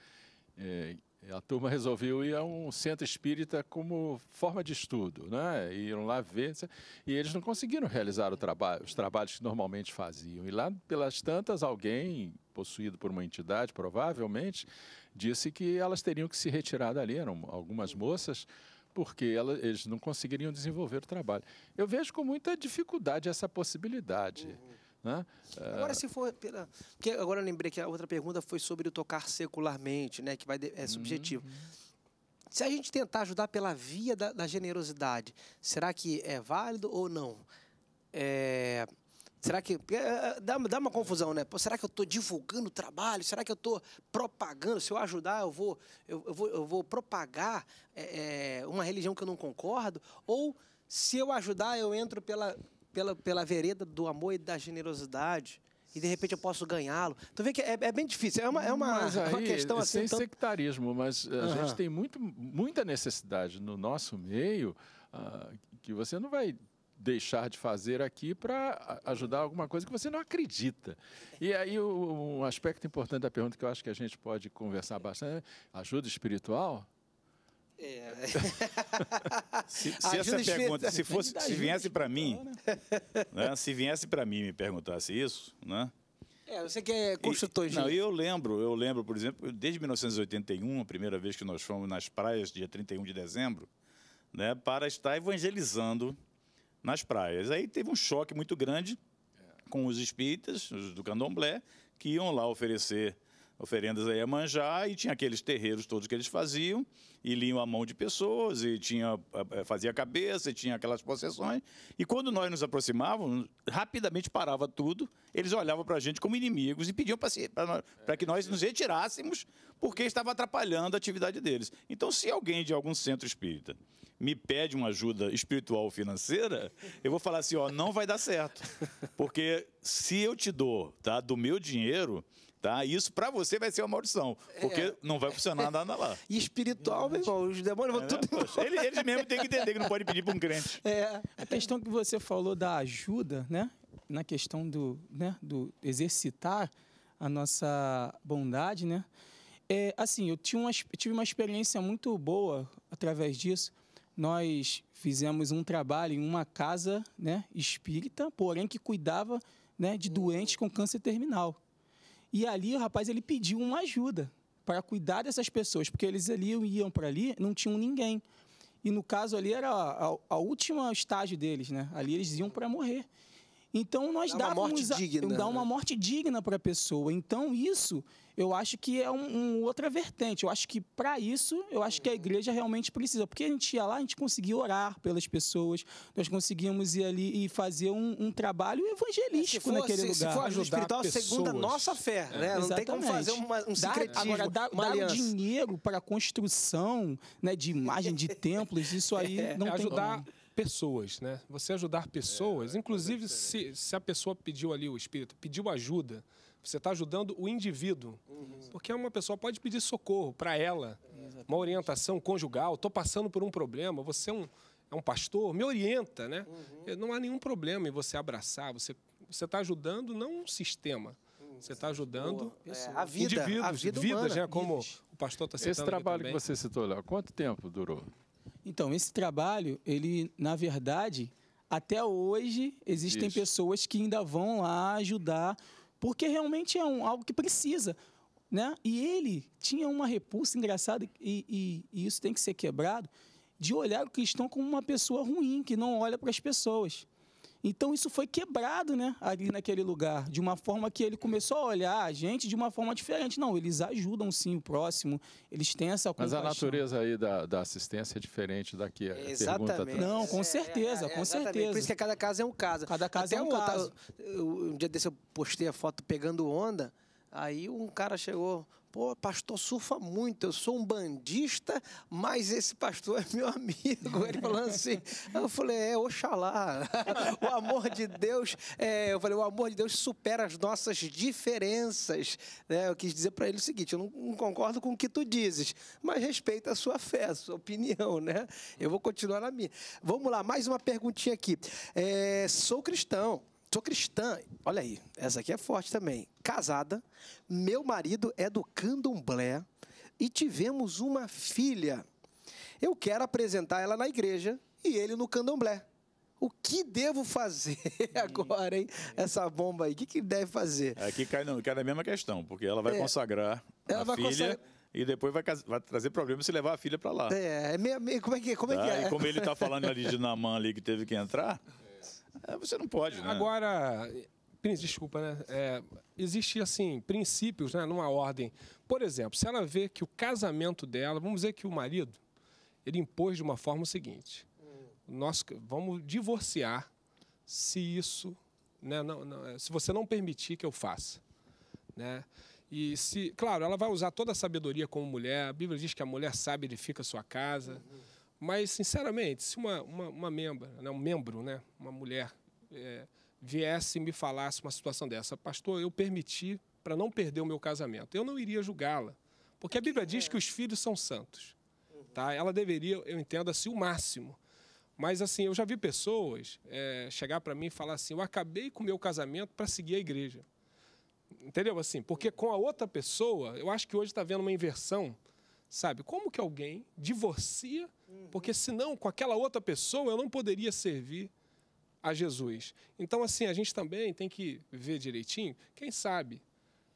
É, a turma resolveu ir a um centro espírita como forma de estudo, né? Iam lá ver e eles não conseguiram realizar os trabalhos que normalmente faziam. E lá pelas tantas alguém possuído por uma entidade, provavelmente, disse que elas teriam que se retirar dali. Eram algumas moças porque ela, eles não conseguiriam desenvolver o trabalho. Eu vejo com muita dificuldade essa possibilidade. Uhum. Né? Agora, é, se for pela. Porque agora eu lembrei que a outra pergunta foi sobre o tocar secularmente, né? que vai de... é uhum. subjetivo. Uhum. Se a gente tentar ajudar pela via da, da generosidade, será que é válido ou não? É, Será que. Eh, eh, dá, dá uma confusão, né? Pô, será que eu estou divulgando o trabalho? Será que eu estou propagando? Se eu ajudar, eu vou, eu, eu vou, eu vou propagar é, uma religião que eu não concordo? Ou se eu ajudar, eu entro pela, pela, pela vereda do amor e da generosidade? e de repente eu posso ganhá-lo. Tu vê que é, é, bem difícil, é uma, é uma, aí, é uma questão assim. Sem tanto... sectarismo, mas a uhum. gente tem muito, muita necessidade no nosso meio uh, que você não vai deixar de fazer aqui para ajudar alguma coisa que você não acredita. E aí um aspecto importante da pergunta que eu acho que a gente pode conversar bastante, é, ajuda espiritual? É. [laughs] se, se essa pergunta, se fosse, se viesse para mim, né? [laughs] né, se viesse para mim me perguntasse isso, né? É, você que é construtor e, de... Não, eu lembro, eu lembro, por exemplo, desde 1981, a primeira vez que nós fomos nas praias, dia 31 de dezembro, né, para estar evangelizando nas praias. Aí teve um choque muito grande com os espíritas os do candomblé, que iam lá oferecer oferendas aí a manjar e tinha aqueles terreiros todos que eles faziam e liam a mão de pessoas e tinha eh, eh, fazia a cabeça e tinha aquelas possessões e quando nós nos aproximávamos rapidamente parava tudo eles olhavam para a gente como inimigos e pediam para que nós nos retirássemos porque estava atrapalhando a atividade deles então se alguém de algum centro espírita me pede uma ajuda espiritual ou financeira eu vou falar assim ó não vai dar certo porque se eu te dou tá do meu dinheiro Tá? Isso para você vai ser uma maldição, é. porque é. não vai funcionar nada lá. [laughs] E espiritual, não, meu irmão, os demônios vão é, tudo. Poxa, eles, eles mesmo têm que entender que não pode pedir para um crente. É. A questão que você falou da ajuda, né? Na questão do, né? do exercitar a nossa bondade, né? É, assim, eu tive uma, tive uma experiência muito boa através disso. Nós fizemos um trabalho em uma casa né, espírita, porém que cuidava né, de hum. doentes com câncer terminal. E ali o rapaz ele pediu uma ajuda para cuidar dessas pessoas, porque eles ali iam para ali, não tinham ninguém. E no caso ali era a, a, a última estágio deles, né? Ali eles iam para morrer. Então nós dá uma morte a, digna, dá uma né? morte digna para a pessoa. Então isso eu acho que é um, um outra vertente. Eu acho que para isso eu acho que a igreja realmente precisa, porque a gente ia lá, a gente conseguia orar pelas pessoas, nós conseguíamos ir ali e fazer um, um trabalho evangelístico é, for, naquele se, lugar. Se for ajudar espiritual é pessoas. segundo a nossa fé, né? Não tem como fazer uma, um dá, secretismo. Agora dar, o dinheiro para a construção, né, de imagem de templos, isso aí [laughs] é, não é, tem ajudar como pessoas, né? Você ajudar pessoas, é, é inclusive é se, se a pessoa pediu ali o espírito, pediu ajuda, você está ajudando o indivíduo. Uhum. Porque uma pessoa pode pedir socorro para ela, é, uma orientação conjugal, estou passando por um problema, você é um, é um pastor, me orienta, né? Uhum. Eh, não há nenhum problema em você abraçar, você está ajudando não um sistema, hum, você está ajudando é, a vida, indivíduos, a vida né? humana, vidas, Como o pastor está citando Esse trabalho que você citou, Léo, quanto tempo durou? Então, esse trabalho, ele, na verdade, até hoje existem Isso. pessoas que ainda vão lá ajudar, porque realmente é um, algo que precisa. Né? E ele tinha uma repulsa engraçada, e, e, e, isso tem que ser quebrado, de olhar o cristão como uma pessoa ruim, que não olha para as pessoas. Então isso foi quebrado, né, ali naquele lugar, de uma forma que ele começou a olhar a gente de uma forma diferente. Não, eles ajudam sim o próximo, eles têm essa compaixão. Mas a natureza aí da, da assistência é diferente da que a Exatamente. Não, com é, é, certeza, é, é, é, com certeza. Por isso que cada casa é um caso. Cada casa Até é um, caso. um dia desse eu postei a foto pegando onda, aí um cara chegou, Pô, pastor surfa muito, eu sou um bandista, mas esse pastor é meu [laughs] amigo. Ele falando assim, eu falei, é, oxalá. [laughs] o amor de Deus, é, eu falei, o amor de Deus supera as nossas diferenças. Né? Eu quis dizer para ele o seguinte, eu não, não, concordo com o que tu dizes, mas respeita a sua fé, a sua opinião, né? Eu vou continuar na minha. Vamos lá, mais uma perguntinha aqui. É, sou cristão. Sou cristã, olha aí, essa aqui é forte também. Casada, meu marido é do candomblé e tivemos uma filha. Eu quero apresentar ela na igreja e ele no candomblé. O que devo fazer [laughs] hum. agora, hein? Essa bomba aí, o que, que deve fazer? É, aqui cai, não, cai na mesma questão, porque ela vai é, consagrar ela a vai filha. Consagrar e depois vai, vai, trazer problema se levar a filha para lá. É, é, meio, meio, como é que, como tá? é, que tá? é? E como ele está falando ali de [laughs] Namã ali que teve que entrar, é, você não pode, né? Agora, desculpa, né? É, existe, assim, princípios, né? Numa ordem. Por exemplo, se ela vê que o casamento dela, vamos dizer que o marido, ele impôs de uma forma o seguinte: nós vamos divorciar se isso, né? Não, não, é, se você não permitir que eu faça, né? E se, claro, ela vai usar toda a sabedoria como mulher. A Bíblia diz que a mulher sabe edifica a sua casa. Uhum. Mas, sinceramente, se uma, uma, uma membra, né, um membro, né, uma mulher, é, viesse e me falasse uma situação dessa, pastor, eu permiti para não perder o meu casamento, eu não iria julgá-la. Porque a Bíblia diz que os filhos são santos. Tá? Ela deveria, eu entendo assim, o máximo. Mas assim, eu já vi pessoas é, chegar para mim e falar assim: eu acabei com o meu casamento para seguir a igreja. Entendeu? Assim, porque com a outra pessoa, eu acho que hoje está vendo uma inversão Sabe, como que alguém divorcia? Porque senão, com aquela outra pessoa, eu não poderia servir a Jesus. Então, assim, a gente também tem que ver direitinho, quem sabe,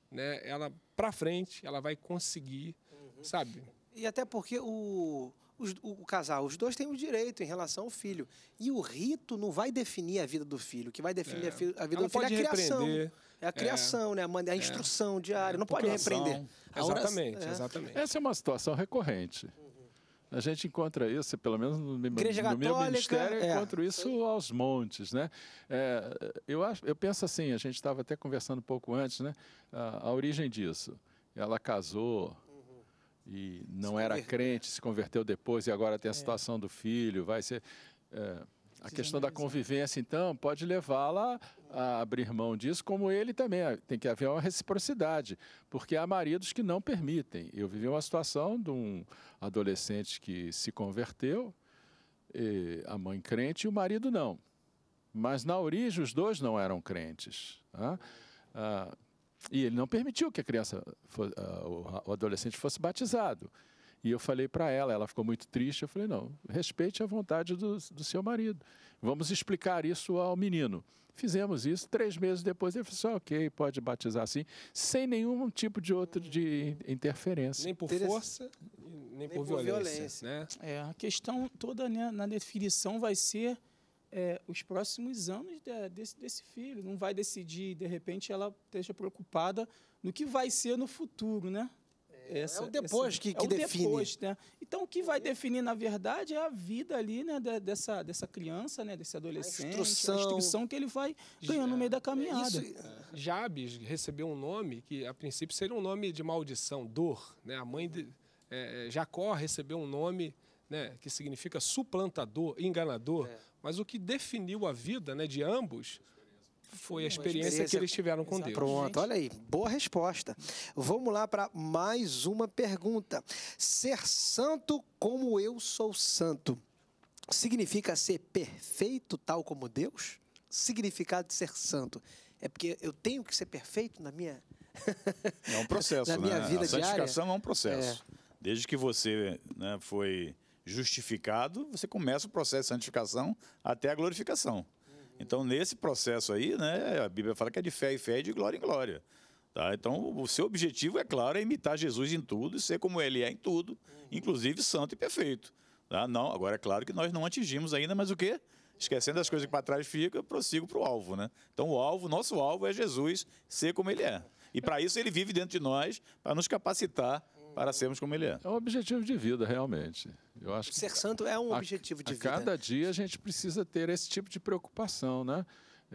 né? Ela, para frente, ela vai conseguir, uhum. sabe? E até porque o, os, o, casal, os dois têm o direito em relação ao filho. E o rito não vai definir a vida do filho. O que vai definir é. a, fi, a, vida ela do filho é a criação. Repreender. É a é. criação, é, né? A, a é. instrução diária. É. Não pode repreender. Exatamente, exatamente. Essa é uma situação recorrente. Uhum. A gente encontra isso, pelo menos no, no Católica, meu ministério, eu é. encontro isso aos montes, né? É, eu, acho, eu penso assim, a gente estava até conversando um pouco antes, né? A, a origem disso. Ela casou uhum. e não se era crente, se converteu depois e agora tem a é. situação do filho, vai ser a questão da convivência, então, pode levá-la a abrir mão disso, como ele também. Tem que haver uma reciprocidade, porque há maridos que não permitem. Eu vivi uma situação de um adolescente que se converteu, a mãe crente e o marido não. Mas na origem os dois não eram crentes. Tá? Ah, e ele não permitiu que a criança, ah, o adolescente fosse batizado. E eu falei para ela, ela ficou muito triste. Eu falei: não, respeite a vontade do, do, seu marido. Vamos explicar isso ao menino. Fizemos isso. Três meses depois, ele falou: assim, ok, pode batizar assim, sem nenhum tipo de outro de interferência. Nem por força, nem, nem por, por, violência. violência. Né? É, a questão toda né, na definição vai ser. É, os próximos anos de, desse, desse, filho. Não vai decidir, de repente, ela esteja preocupada no que vai ser no futuro, né? É, essa, é o depois essa, que, é que é o define. Depois, né? Então, o que vai definir, na verdade, é a vida ali né, dessa, dessa criança, né, desse adolescente, a instrução, a instrução que ele vai ganhando no meio da é, caminhada. Isso, Jabes recebeu um nome que, a princípio, seria um nome de maldição, dor. Né? A mãe de é, Jacó recebeu um nome né, que significa suplantador, enganador, mas o que definiu a vida né, de ambos foi a experiência, que eles tiveram com Deus. Pronto, olha aí, boa resposta. Vamos lá para mais uma pergunta. Ser santo como eu sou santo significa ser perfeito tal como Deus? Significado de ser santo é porque eu tenho que ser perfeito na minha [laughs] é um processo, na minha né? vida a santificação diária. é um processo. É. Desde que você né, foi justificado, você começa o processo de santificação até a glorificação. Então, nesse processo aí, né, a Bíblia fala que é de fé em fé e de glória em glória. Tá? Então, o seu objetivo, é claro, é imitar Jesus em tudo e ser como ele é em tudo, uhum. inclusive santo e perfeito. Tá? Não, agora, é claro que nós não atingimos ainda, mas o quê? Esquecendo as coisas que para trás fica, prossigo para o alvo. Né? Então, o alvo, nosso alvo é Jesus ser como ele é. E para isso ele vive dentro de nós, para nos capacitar para sermos como ele é. É um objetivo de vida, realmente. Eu acho Ser santo é um a, objetivo de a vida. Cada dia a gente precisa ter esse tipo de preocupação, né?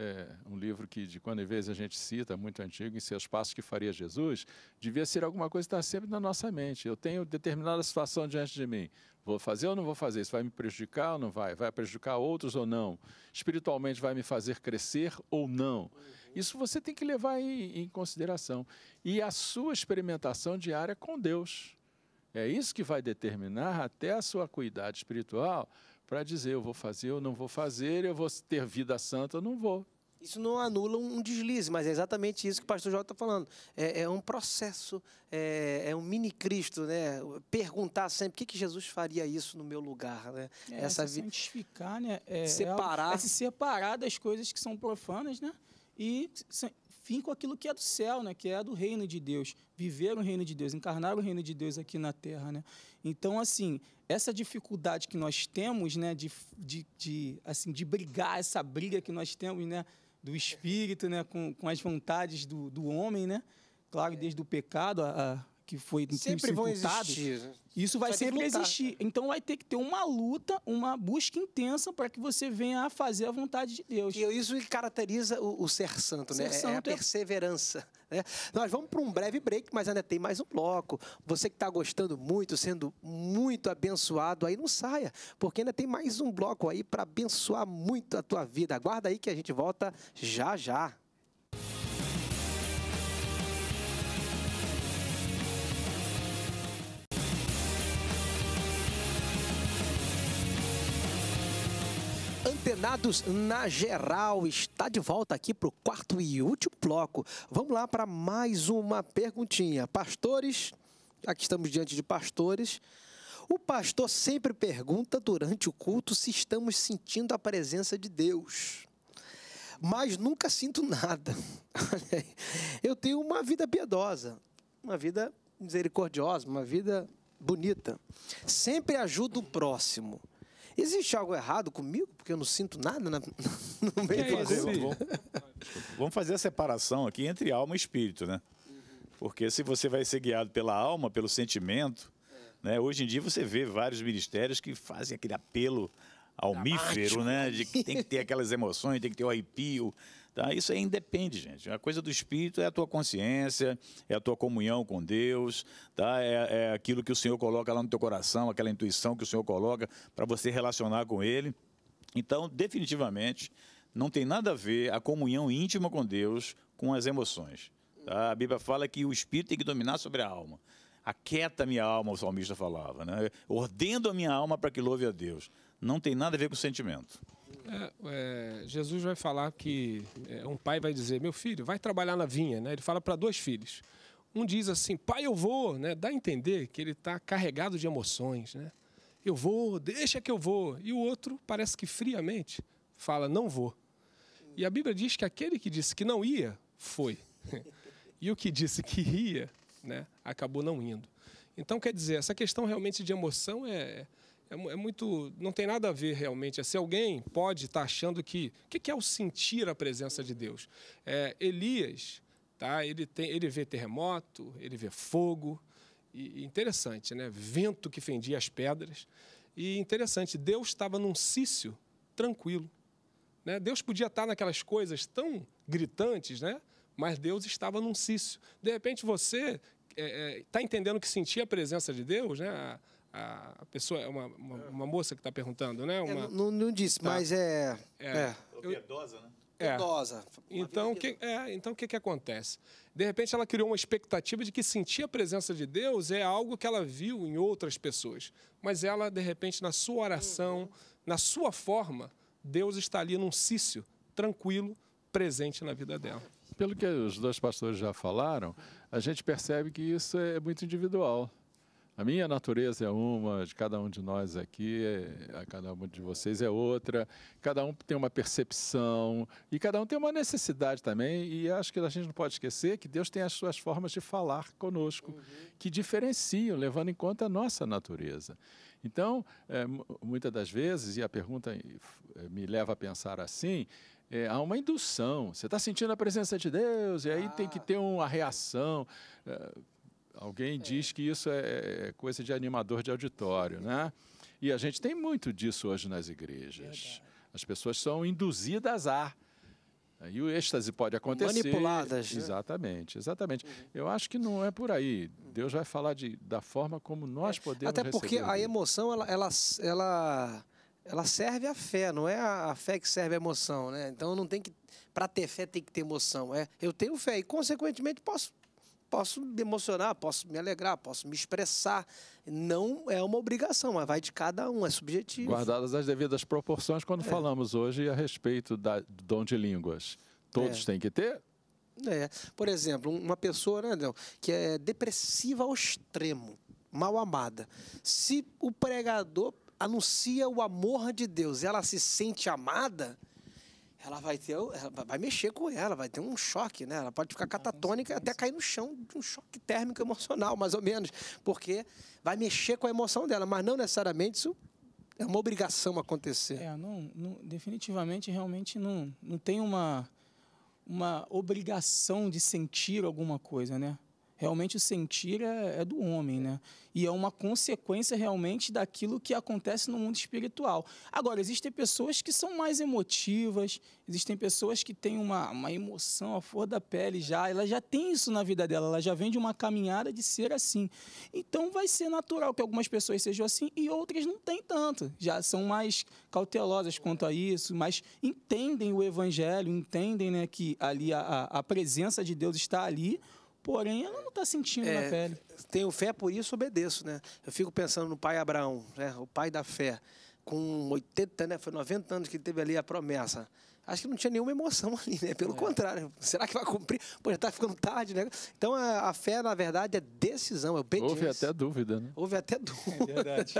É, um livro que de quando em vez a gente cita, muito antigo, em seus passos que faria Jesus, devia ser alguma coisa que está sempre na nossa mente. Eu tenho determinada situação diante de mim. Vou fazer ou não vou fazer? Isso vai me prejudicar ou não vai? Vai prejudicar outros ou não? Espiritualmente vai me fazer crescer ou não? Isso você tem que levar em, em consideração. E a sua experimentação diária com Deus. É isso que vai determinar até a sua acuidade espiritual para dizer eu vou fazer, eu não vou fazer, eu vou ter vida santa, eu não vou. Isso não anula um deslize, mas é exatamente isso que o pastor Jorge está falando. É, é, um processo, é, é um mini Cristo, né? Perguntar sempre o que, que Jesus faria isso no meu lugar, né? É, Essa se vida. Santificar, né? É, é separar. É, se separar das coisas que são profanas, né? e fim com aquilo que é do céu, né? que é do reino de Deus, viver o reino de Deus, encarnar o reino de Deus aqui na terra. Né? Então, assim, essa dificuldade que nós temos né? de, de, de assim, de brigar, essa briga que nós temos né? do espírito né? com, com as vontades do, do homem, né? claro, desde o pecado, a, a que foi sempre vão existir. Isso vai, vai sempre existir. Então vai ter que ter uma luta, uma busca intensa para que você venha a fazer a vontade de Deus. E isso caracteriza o, o ser santo, né? santo é a perseverança. Né? Nós vamos para um breve break, mas ainda tem mais um bloco. Você que está gostando muito, sendo muito abençoado, aí não saia, porque ainda tem mais um bloco aí para abençoar muito a tua vida. Aguarda aí que a gente volta já já. Renados na geral está de volta aqui para o quarto e último bloco. Vamos lá para mais uma perguntinha. Pastores, aqui estamos diante de pastores. O pastor sempre pergunta durante o culto se estamos sentindo a presença de Deus. Mas nunca sinto nada. [laughs] Eu tenho uma vida piedosa, uma vida misericordiosa, uma vida bonita. Sempre ajudo o próximo Existe algo errado comigo? Porque eu não sinto nada na, [laughs] no meio do é vamos, vamos fazer a separação aqui entre alma e espírito, né? Porque se você vai ser guiado pela alma, pelo sentimento, né? Hoje em dia você vê vários ministérios que fazem aquele apelo almífero, tá né? De que tem que ter aquelas emoções, tem que ter o arrepio. Tá? Isso aí independe, gente. A coisa do espírito é a tua consciência, é a tua comunhão com Deus, tá? é, é aquilo que o Senhor coloca lá no teu coração, aquela intuição que o Senhor coloca para você relacionar com Ele. Então, definitivamente, não tem nada a ver a comunhão íntima com Deus com as emoções. Tá? A Bíblia fala que o espírito tem que dominar sobre a alma. Aquieta minha alma, o salmista falava. Né? Ordendo a minha alma para que louve a Deus. Não tem nada a ver com sentimento. É, é, Jesus vai falar que é, um pai vai dizer: Meu filho, vai trabalhar na vinha. Né? Ele fala para dois filhos. Um diz assim: Pai, eu vou. Né? Dá a entender que ele está carregado de emoções. Né? Eu vou, deixa que eu vou. E o outro parece que friamente fala: Não vou. E a Bíblia diz que aquele que disse que não ia, foi. [laughs] E o que disse que ia, né? acabou não indo. Então, quer dizer, essa questão realmente de emoção é, é, é muito. não tem nada a ver realmente. É, se alguém pode estar tá achando que. O que, que é o sentir a presença de Deus? É, Elias, tá? ele, tem, ele vê terremoto, ele vê fogo. E, interessante, né? Vento que fendia as pedras. E interessante, Deus estava num sício tranquilo. Né? Deus podia estar tá naquelas coisas tão gritantes, né? mas Deus estava num sício. De repente você é, é, tá entendendo que sentir a presença de Deus, né? A, a pessoa, é uma, uma, é. uma moça que está perguntando, né? Uma, é, não, não, disse, tá. mas é. É, é. piedosa, né? É. Então, que, é, então o que, que acontece? De repente ela criou uma expectativa de que sentir a presença de Deus é algo que ela viu em outras pessoas. Mas ela, de repente, na sua oração, uhum. na sua forma, Deus está ali num sício, tranquilo, presente na vida dela pelo que os dois pastores já falaram, a gente percebe que isso é muito individual. A minha natureza é uma, de cada um de nós aqui, é, a cada um de vocês é outra. Cada um tem uma percepção e cada um tem uma necessidade também. E acho que a gente não pode esquecer que Deus tem as suas formas de falar conosco, uhum. que diferenciam, levando em conta a nossa natureza. Então, é, muitas das vezes, e a pergunta eh, eh, me leva a pensar assim, é, há uma indução. Você está sentindo a presença de Deus e aí ah. tem que ter uma ah, é. reação. É, alguém é. diz que isso é, é coisa de animador de auditório, né? E a gente tem muito disso hoje nas igrejas. Verdade. As pessoas são induzidas a. E o êxtase pode acontecer. Manipuladas. Né? Exatamente, exatamente. Uhum. Eu acho que não é por aí. Deus vai falar de, da forma como nós é. podemos Até porque a emoção, ela, ela, ela ela serve a fé, não é a fé que serve a emoção, né? Então não tem que para ter fé tem que ter emoção, é. Eu tenho fé e consequentemente posso posso me emocionar, posso me alegrar, posso me expressar. Não é uma obrigação, mas vai de cada um, é subjetivo. Guardadas as devidas proporções quando é. falamos hoje a respeito da, do dom de línguas. Todos é. têm que ter, é. Por exemplo, uma pessoa né, que é depressiva ao extremo, mal amada. Se o pregador anuncia o amor de Deus, ela se sente amada, ela vai ter, ela vai mexer com ela, vai ter um choque, né? Ela pode ficar catatônica até cair no chão de um choque térmico emocional, mais ou menos, porque vai mexer com a emoção dela, mas não necessariamente isso é uma obrigação acontecer. É, não, não, definitivamente, realmente não, não tem uma uma obrigação de sentir alguma coisa, né? Realmente o sentir é, é do homem, né? E é uma consequência realmente daquilo que acontece no mundo espiritual. Agora, existem pessoas que são mais emotivas, existem pessoas que têm uma, uma emoção, à flor da pele já, ela já tem isso na vida dela, ela já vem de uma caminhada de ser assim. Então vai ser natural que algumas pessoas sejam assim e outras não têm tanto. Já são mais cautelosas quanto a isso, mas entendem o evangelho, entendem né, que ali a, a presença de Deus está ali, Porém, ela não está sentindo é, na pele. Tenho fé, por isso obedeço, né? Eu fico pensando no pai Abraão, né? o pai da fé. Com 80, né? Foi 90 anos que ele teve ali a promessa. Acho que não tinha nenhuma emoção [laughs] ali, né? Pelo é. contrário. Será que vai cumprir? Pô, já está ficando tarde, né? Então, a, a, fé, na verdade, é decisão, é obediência. Houve até dúvida, né? Houve até dúvida. É verdade.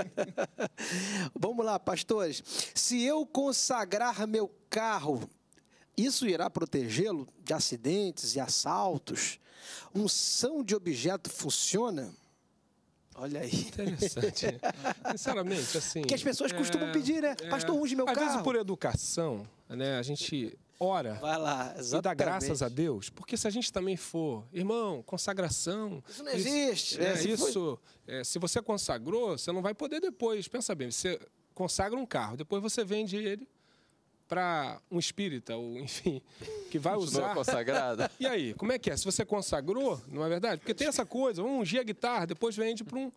[laughs] Vamos lá, pastores. Se eu consagrar meu carro isso irá protegê-lo de acidentes e assaltos? Unção de objeto funciona? Olha aí. Interessante. Né? [laughs] Sinceramente, assim. Que as pessoas é, costumam pedir, né? É, Pastor, unge meu às carro. Às vezes, por educação, né? A gente ora Vai lá, exatamente. e dá graças a Deus, porque se a gente também for, irmão, consagração. Isso não existe. Isso, é, é, se, isso é, se você consagrou, você não vai poder depois. Pensa bem, você consagra um carro, depois você vende ele para um espírita, ou enfim, que vai é usar. consagrado. [laughs] E aí, como é que é? Se você consagrou, não é verdade? Porque tem essa coisa, um dia guitarra, depois vende para um,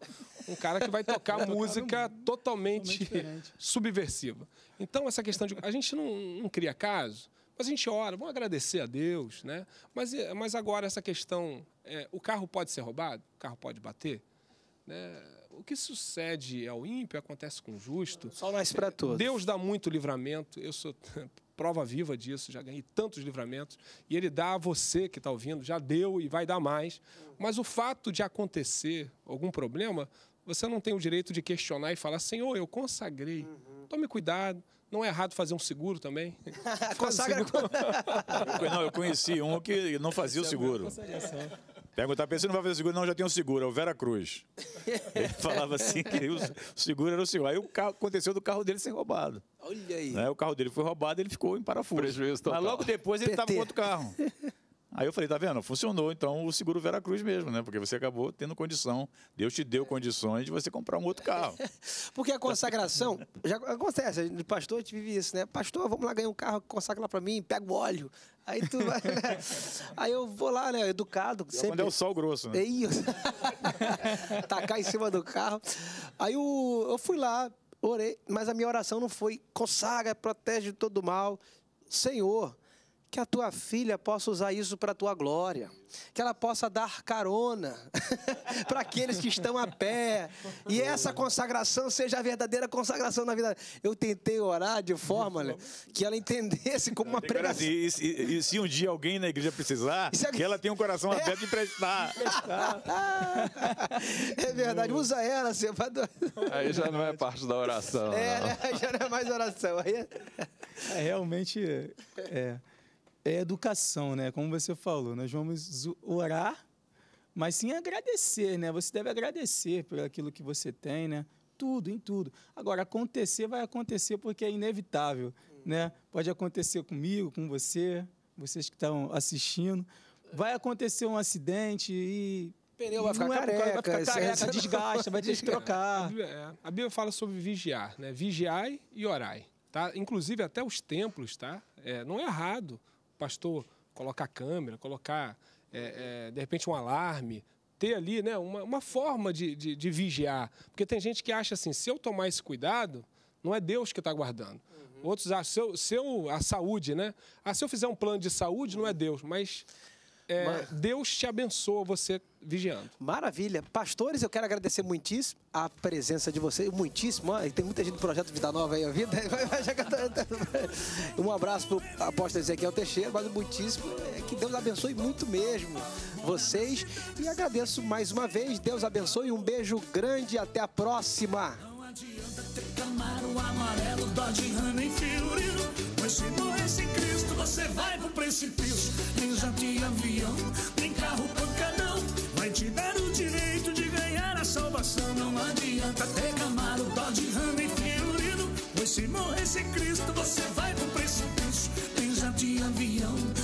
um cara que vai tocar música totalmente, totalmente subversiva. Então, essa questão de. A gente não, não cria caso, mas a gente ora, vamos agradecer a Deus, né? Mas, eh, mas agora, essa questão: é, o carro pode ser roubado? O carro pode bater? Né? o que sucede ao ímpio acontece com o justo. Só mais para todos. Deus dá muito livramento, eu sou [laughs] prova viva disso, já ganhei tantos livramentos, e ele dá a você que está ouvindo, já deu e vai dar mais. Mas o fato de acontecer algum problema, você não tem o direito de questionar e falar, Senhor, eu consagrei, uhum. tome cuidado, não é errado fazer um seguro também? [laughs] Consagra. [laughs] não, eu conheci um que não fazia o é seguro. Perguntar pensa ele, você não vai fazer seguro? Não, já tem um seguro, é o Vera Cruz. Ele [laughs] falava assim que o seguro era o seguro. Aí o carro, aconteceu do carro dele ser roubado. Olha aí. Né, o carro dele foi roubado, ele ficou em parafuso. Prejuízo total. Mas logo depois ele estava com outro carro. Aí eu falei, tá vendo? Funcionou, então o seguro Veracruz mesmo, né? Porque você acabou tendo condição, Deus te deu condições de você comprar um outro carro. [laughs] Porque a consagração, já acontece, de pastor a gente vive isso, né? Pastor, vamos lá ganhar um carro, consagra lá pra mim, pega o óleo. Aí tu vai, né? [laughs] Aí eu vou lá, né? Educado. Sempre. É quando é o sol grosso, né? É isso. [laughs] Tacar em cima do carro. Aí eu, eu fui lá, orei, mas a minha oração não foi consagra, protege de todo mal. Senhor, que a tua filha possa usar isso para a tua glória, que ela possa dar carona [laughs] para aqueles que estão a pé, e essa consagração seja a verdadeira consagração na vida. Eu tentei orar de forma né, que ela entendesse como uma pregação. E, e, e, se um dia alguém na igreja precisar, que ela tenha um coração é. aberto de emprestar. é verdade, usa ela, você Aí já não é parte da oração. É, não. Né? já não é mais oração. Aí... É, é realmente, é é educação, né? Como você falou, nós vamos orar, mas sim agradecer, né? Você deve agradecer por aquilo que você tem, né? Tudo, em tudo. Agora, acontecer vai acontecer porque é inevitável, hum. né? Pode acontecer comigo, com você, vocês que estão assistindo. Vai acontecer um acidente e pneu vai ficar não careca, é, vai ficar careca, é- desgasta, vai ter [laughs] que trocar. É, a Bíblia fala sobre vigiar, né? Vigiai e orai, tá? Inclusive até os templos, tá? É, não é errado pastor colocar câmera, colocar, é, é, de repente, um alarme, ter ali né, uma, uma forma de, de, de, vigiar. Porque tem gente que acha assim, se eu tomar esse cuidado, não é Deus que está guardando. Uhum. Outros acham, se eu, se eu, a saúde, né? Ah, se eu fizer um plano de saúde, não é Deus, mas... É, mas... Deus te abençoa você vigiando. Maravilha. Pastores, eu quero agradecer muitíssimo a presença de vocês. Muitíssimo. tem muita gente do Projeto Vida Nova aí, a vida. [laughs] um abraço pro apóstolo Ezequiel Teixeira, mas muitíssimo. É, que Deus abençoe muito mesmo vocês. E agradeço mais uma vez. Deus abençoe. Um beijo grande até a próxima. Não adianta ter camaro amarelo, Dodge, Pois se não sem Cristo, você vai pro precipício. Nem já e avião, nem carro pancadão vai te dar o direito de ganhar a salvação. Não adianta ter camaro, Dodge, Ram e Fiorino. Pois se morrer sem Cristo, você vai pro precipício. Tem de avião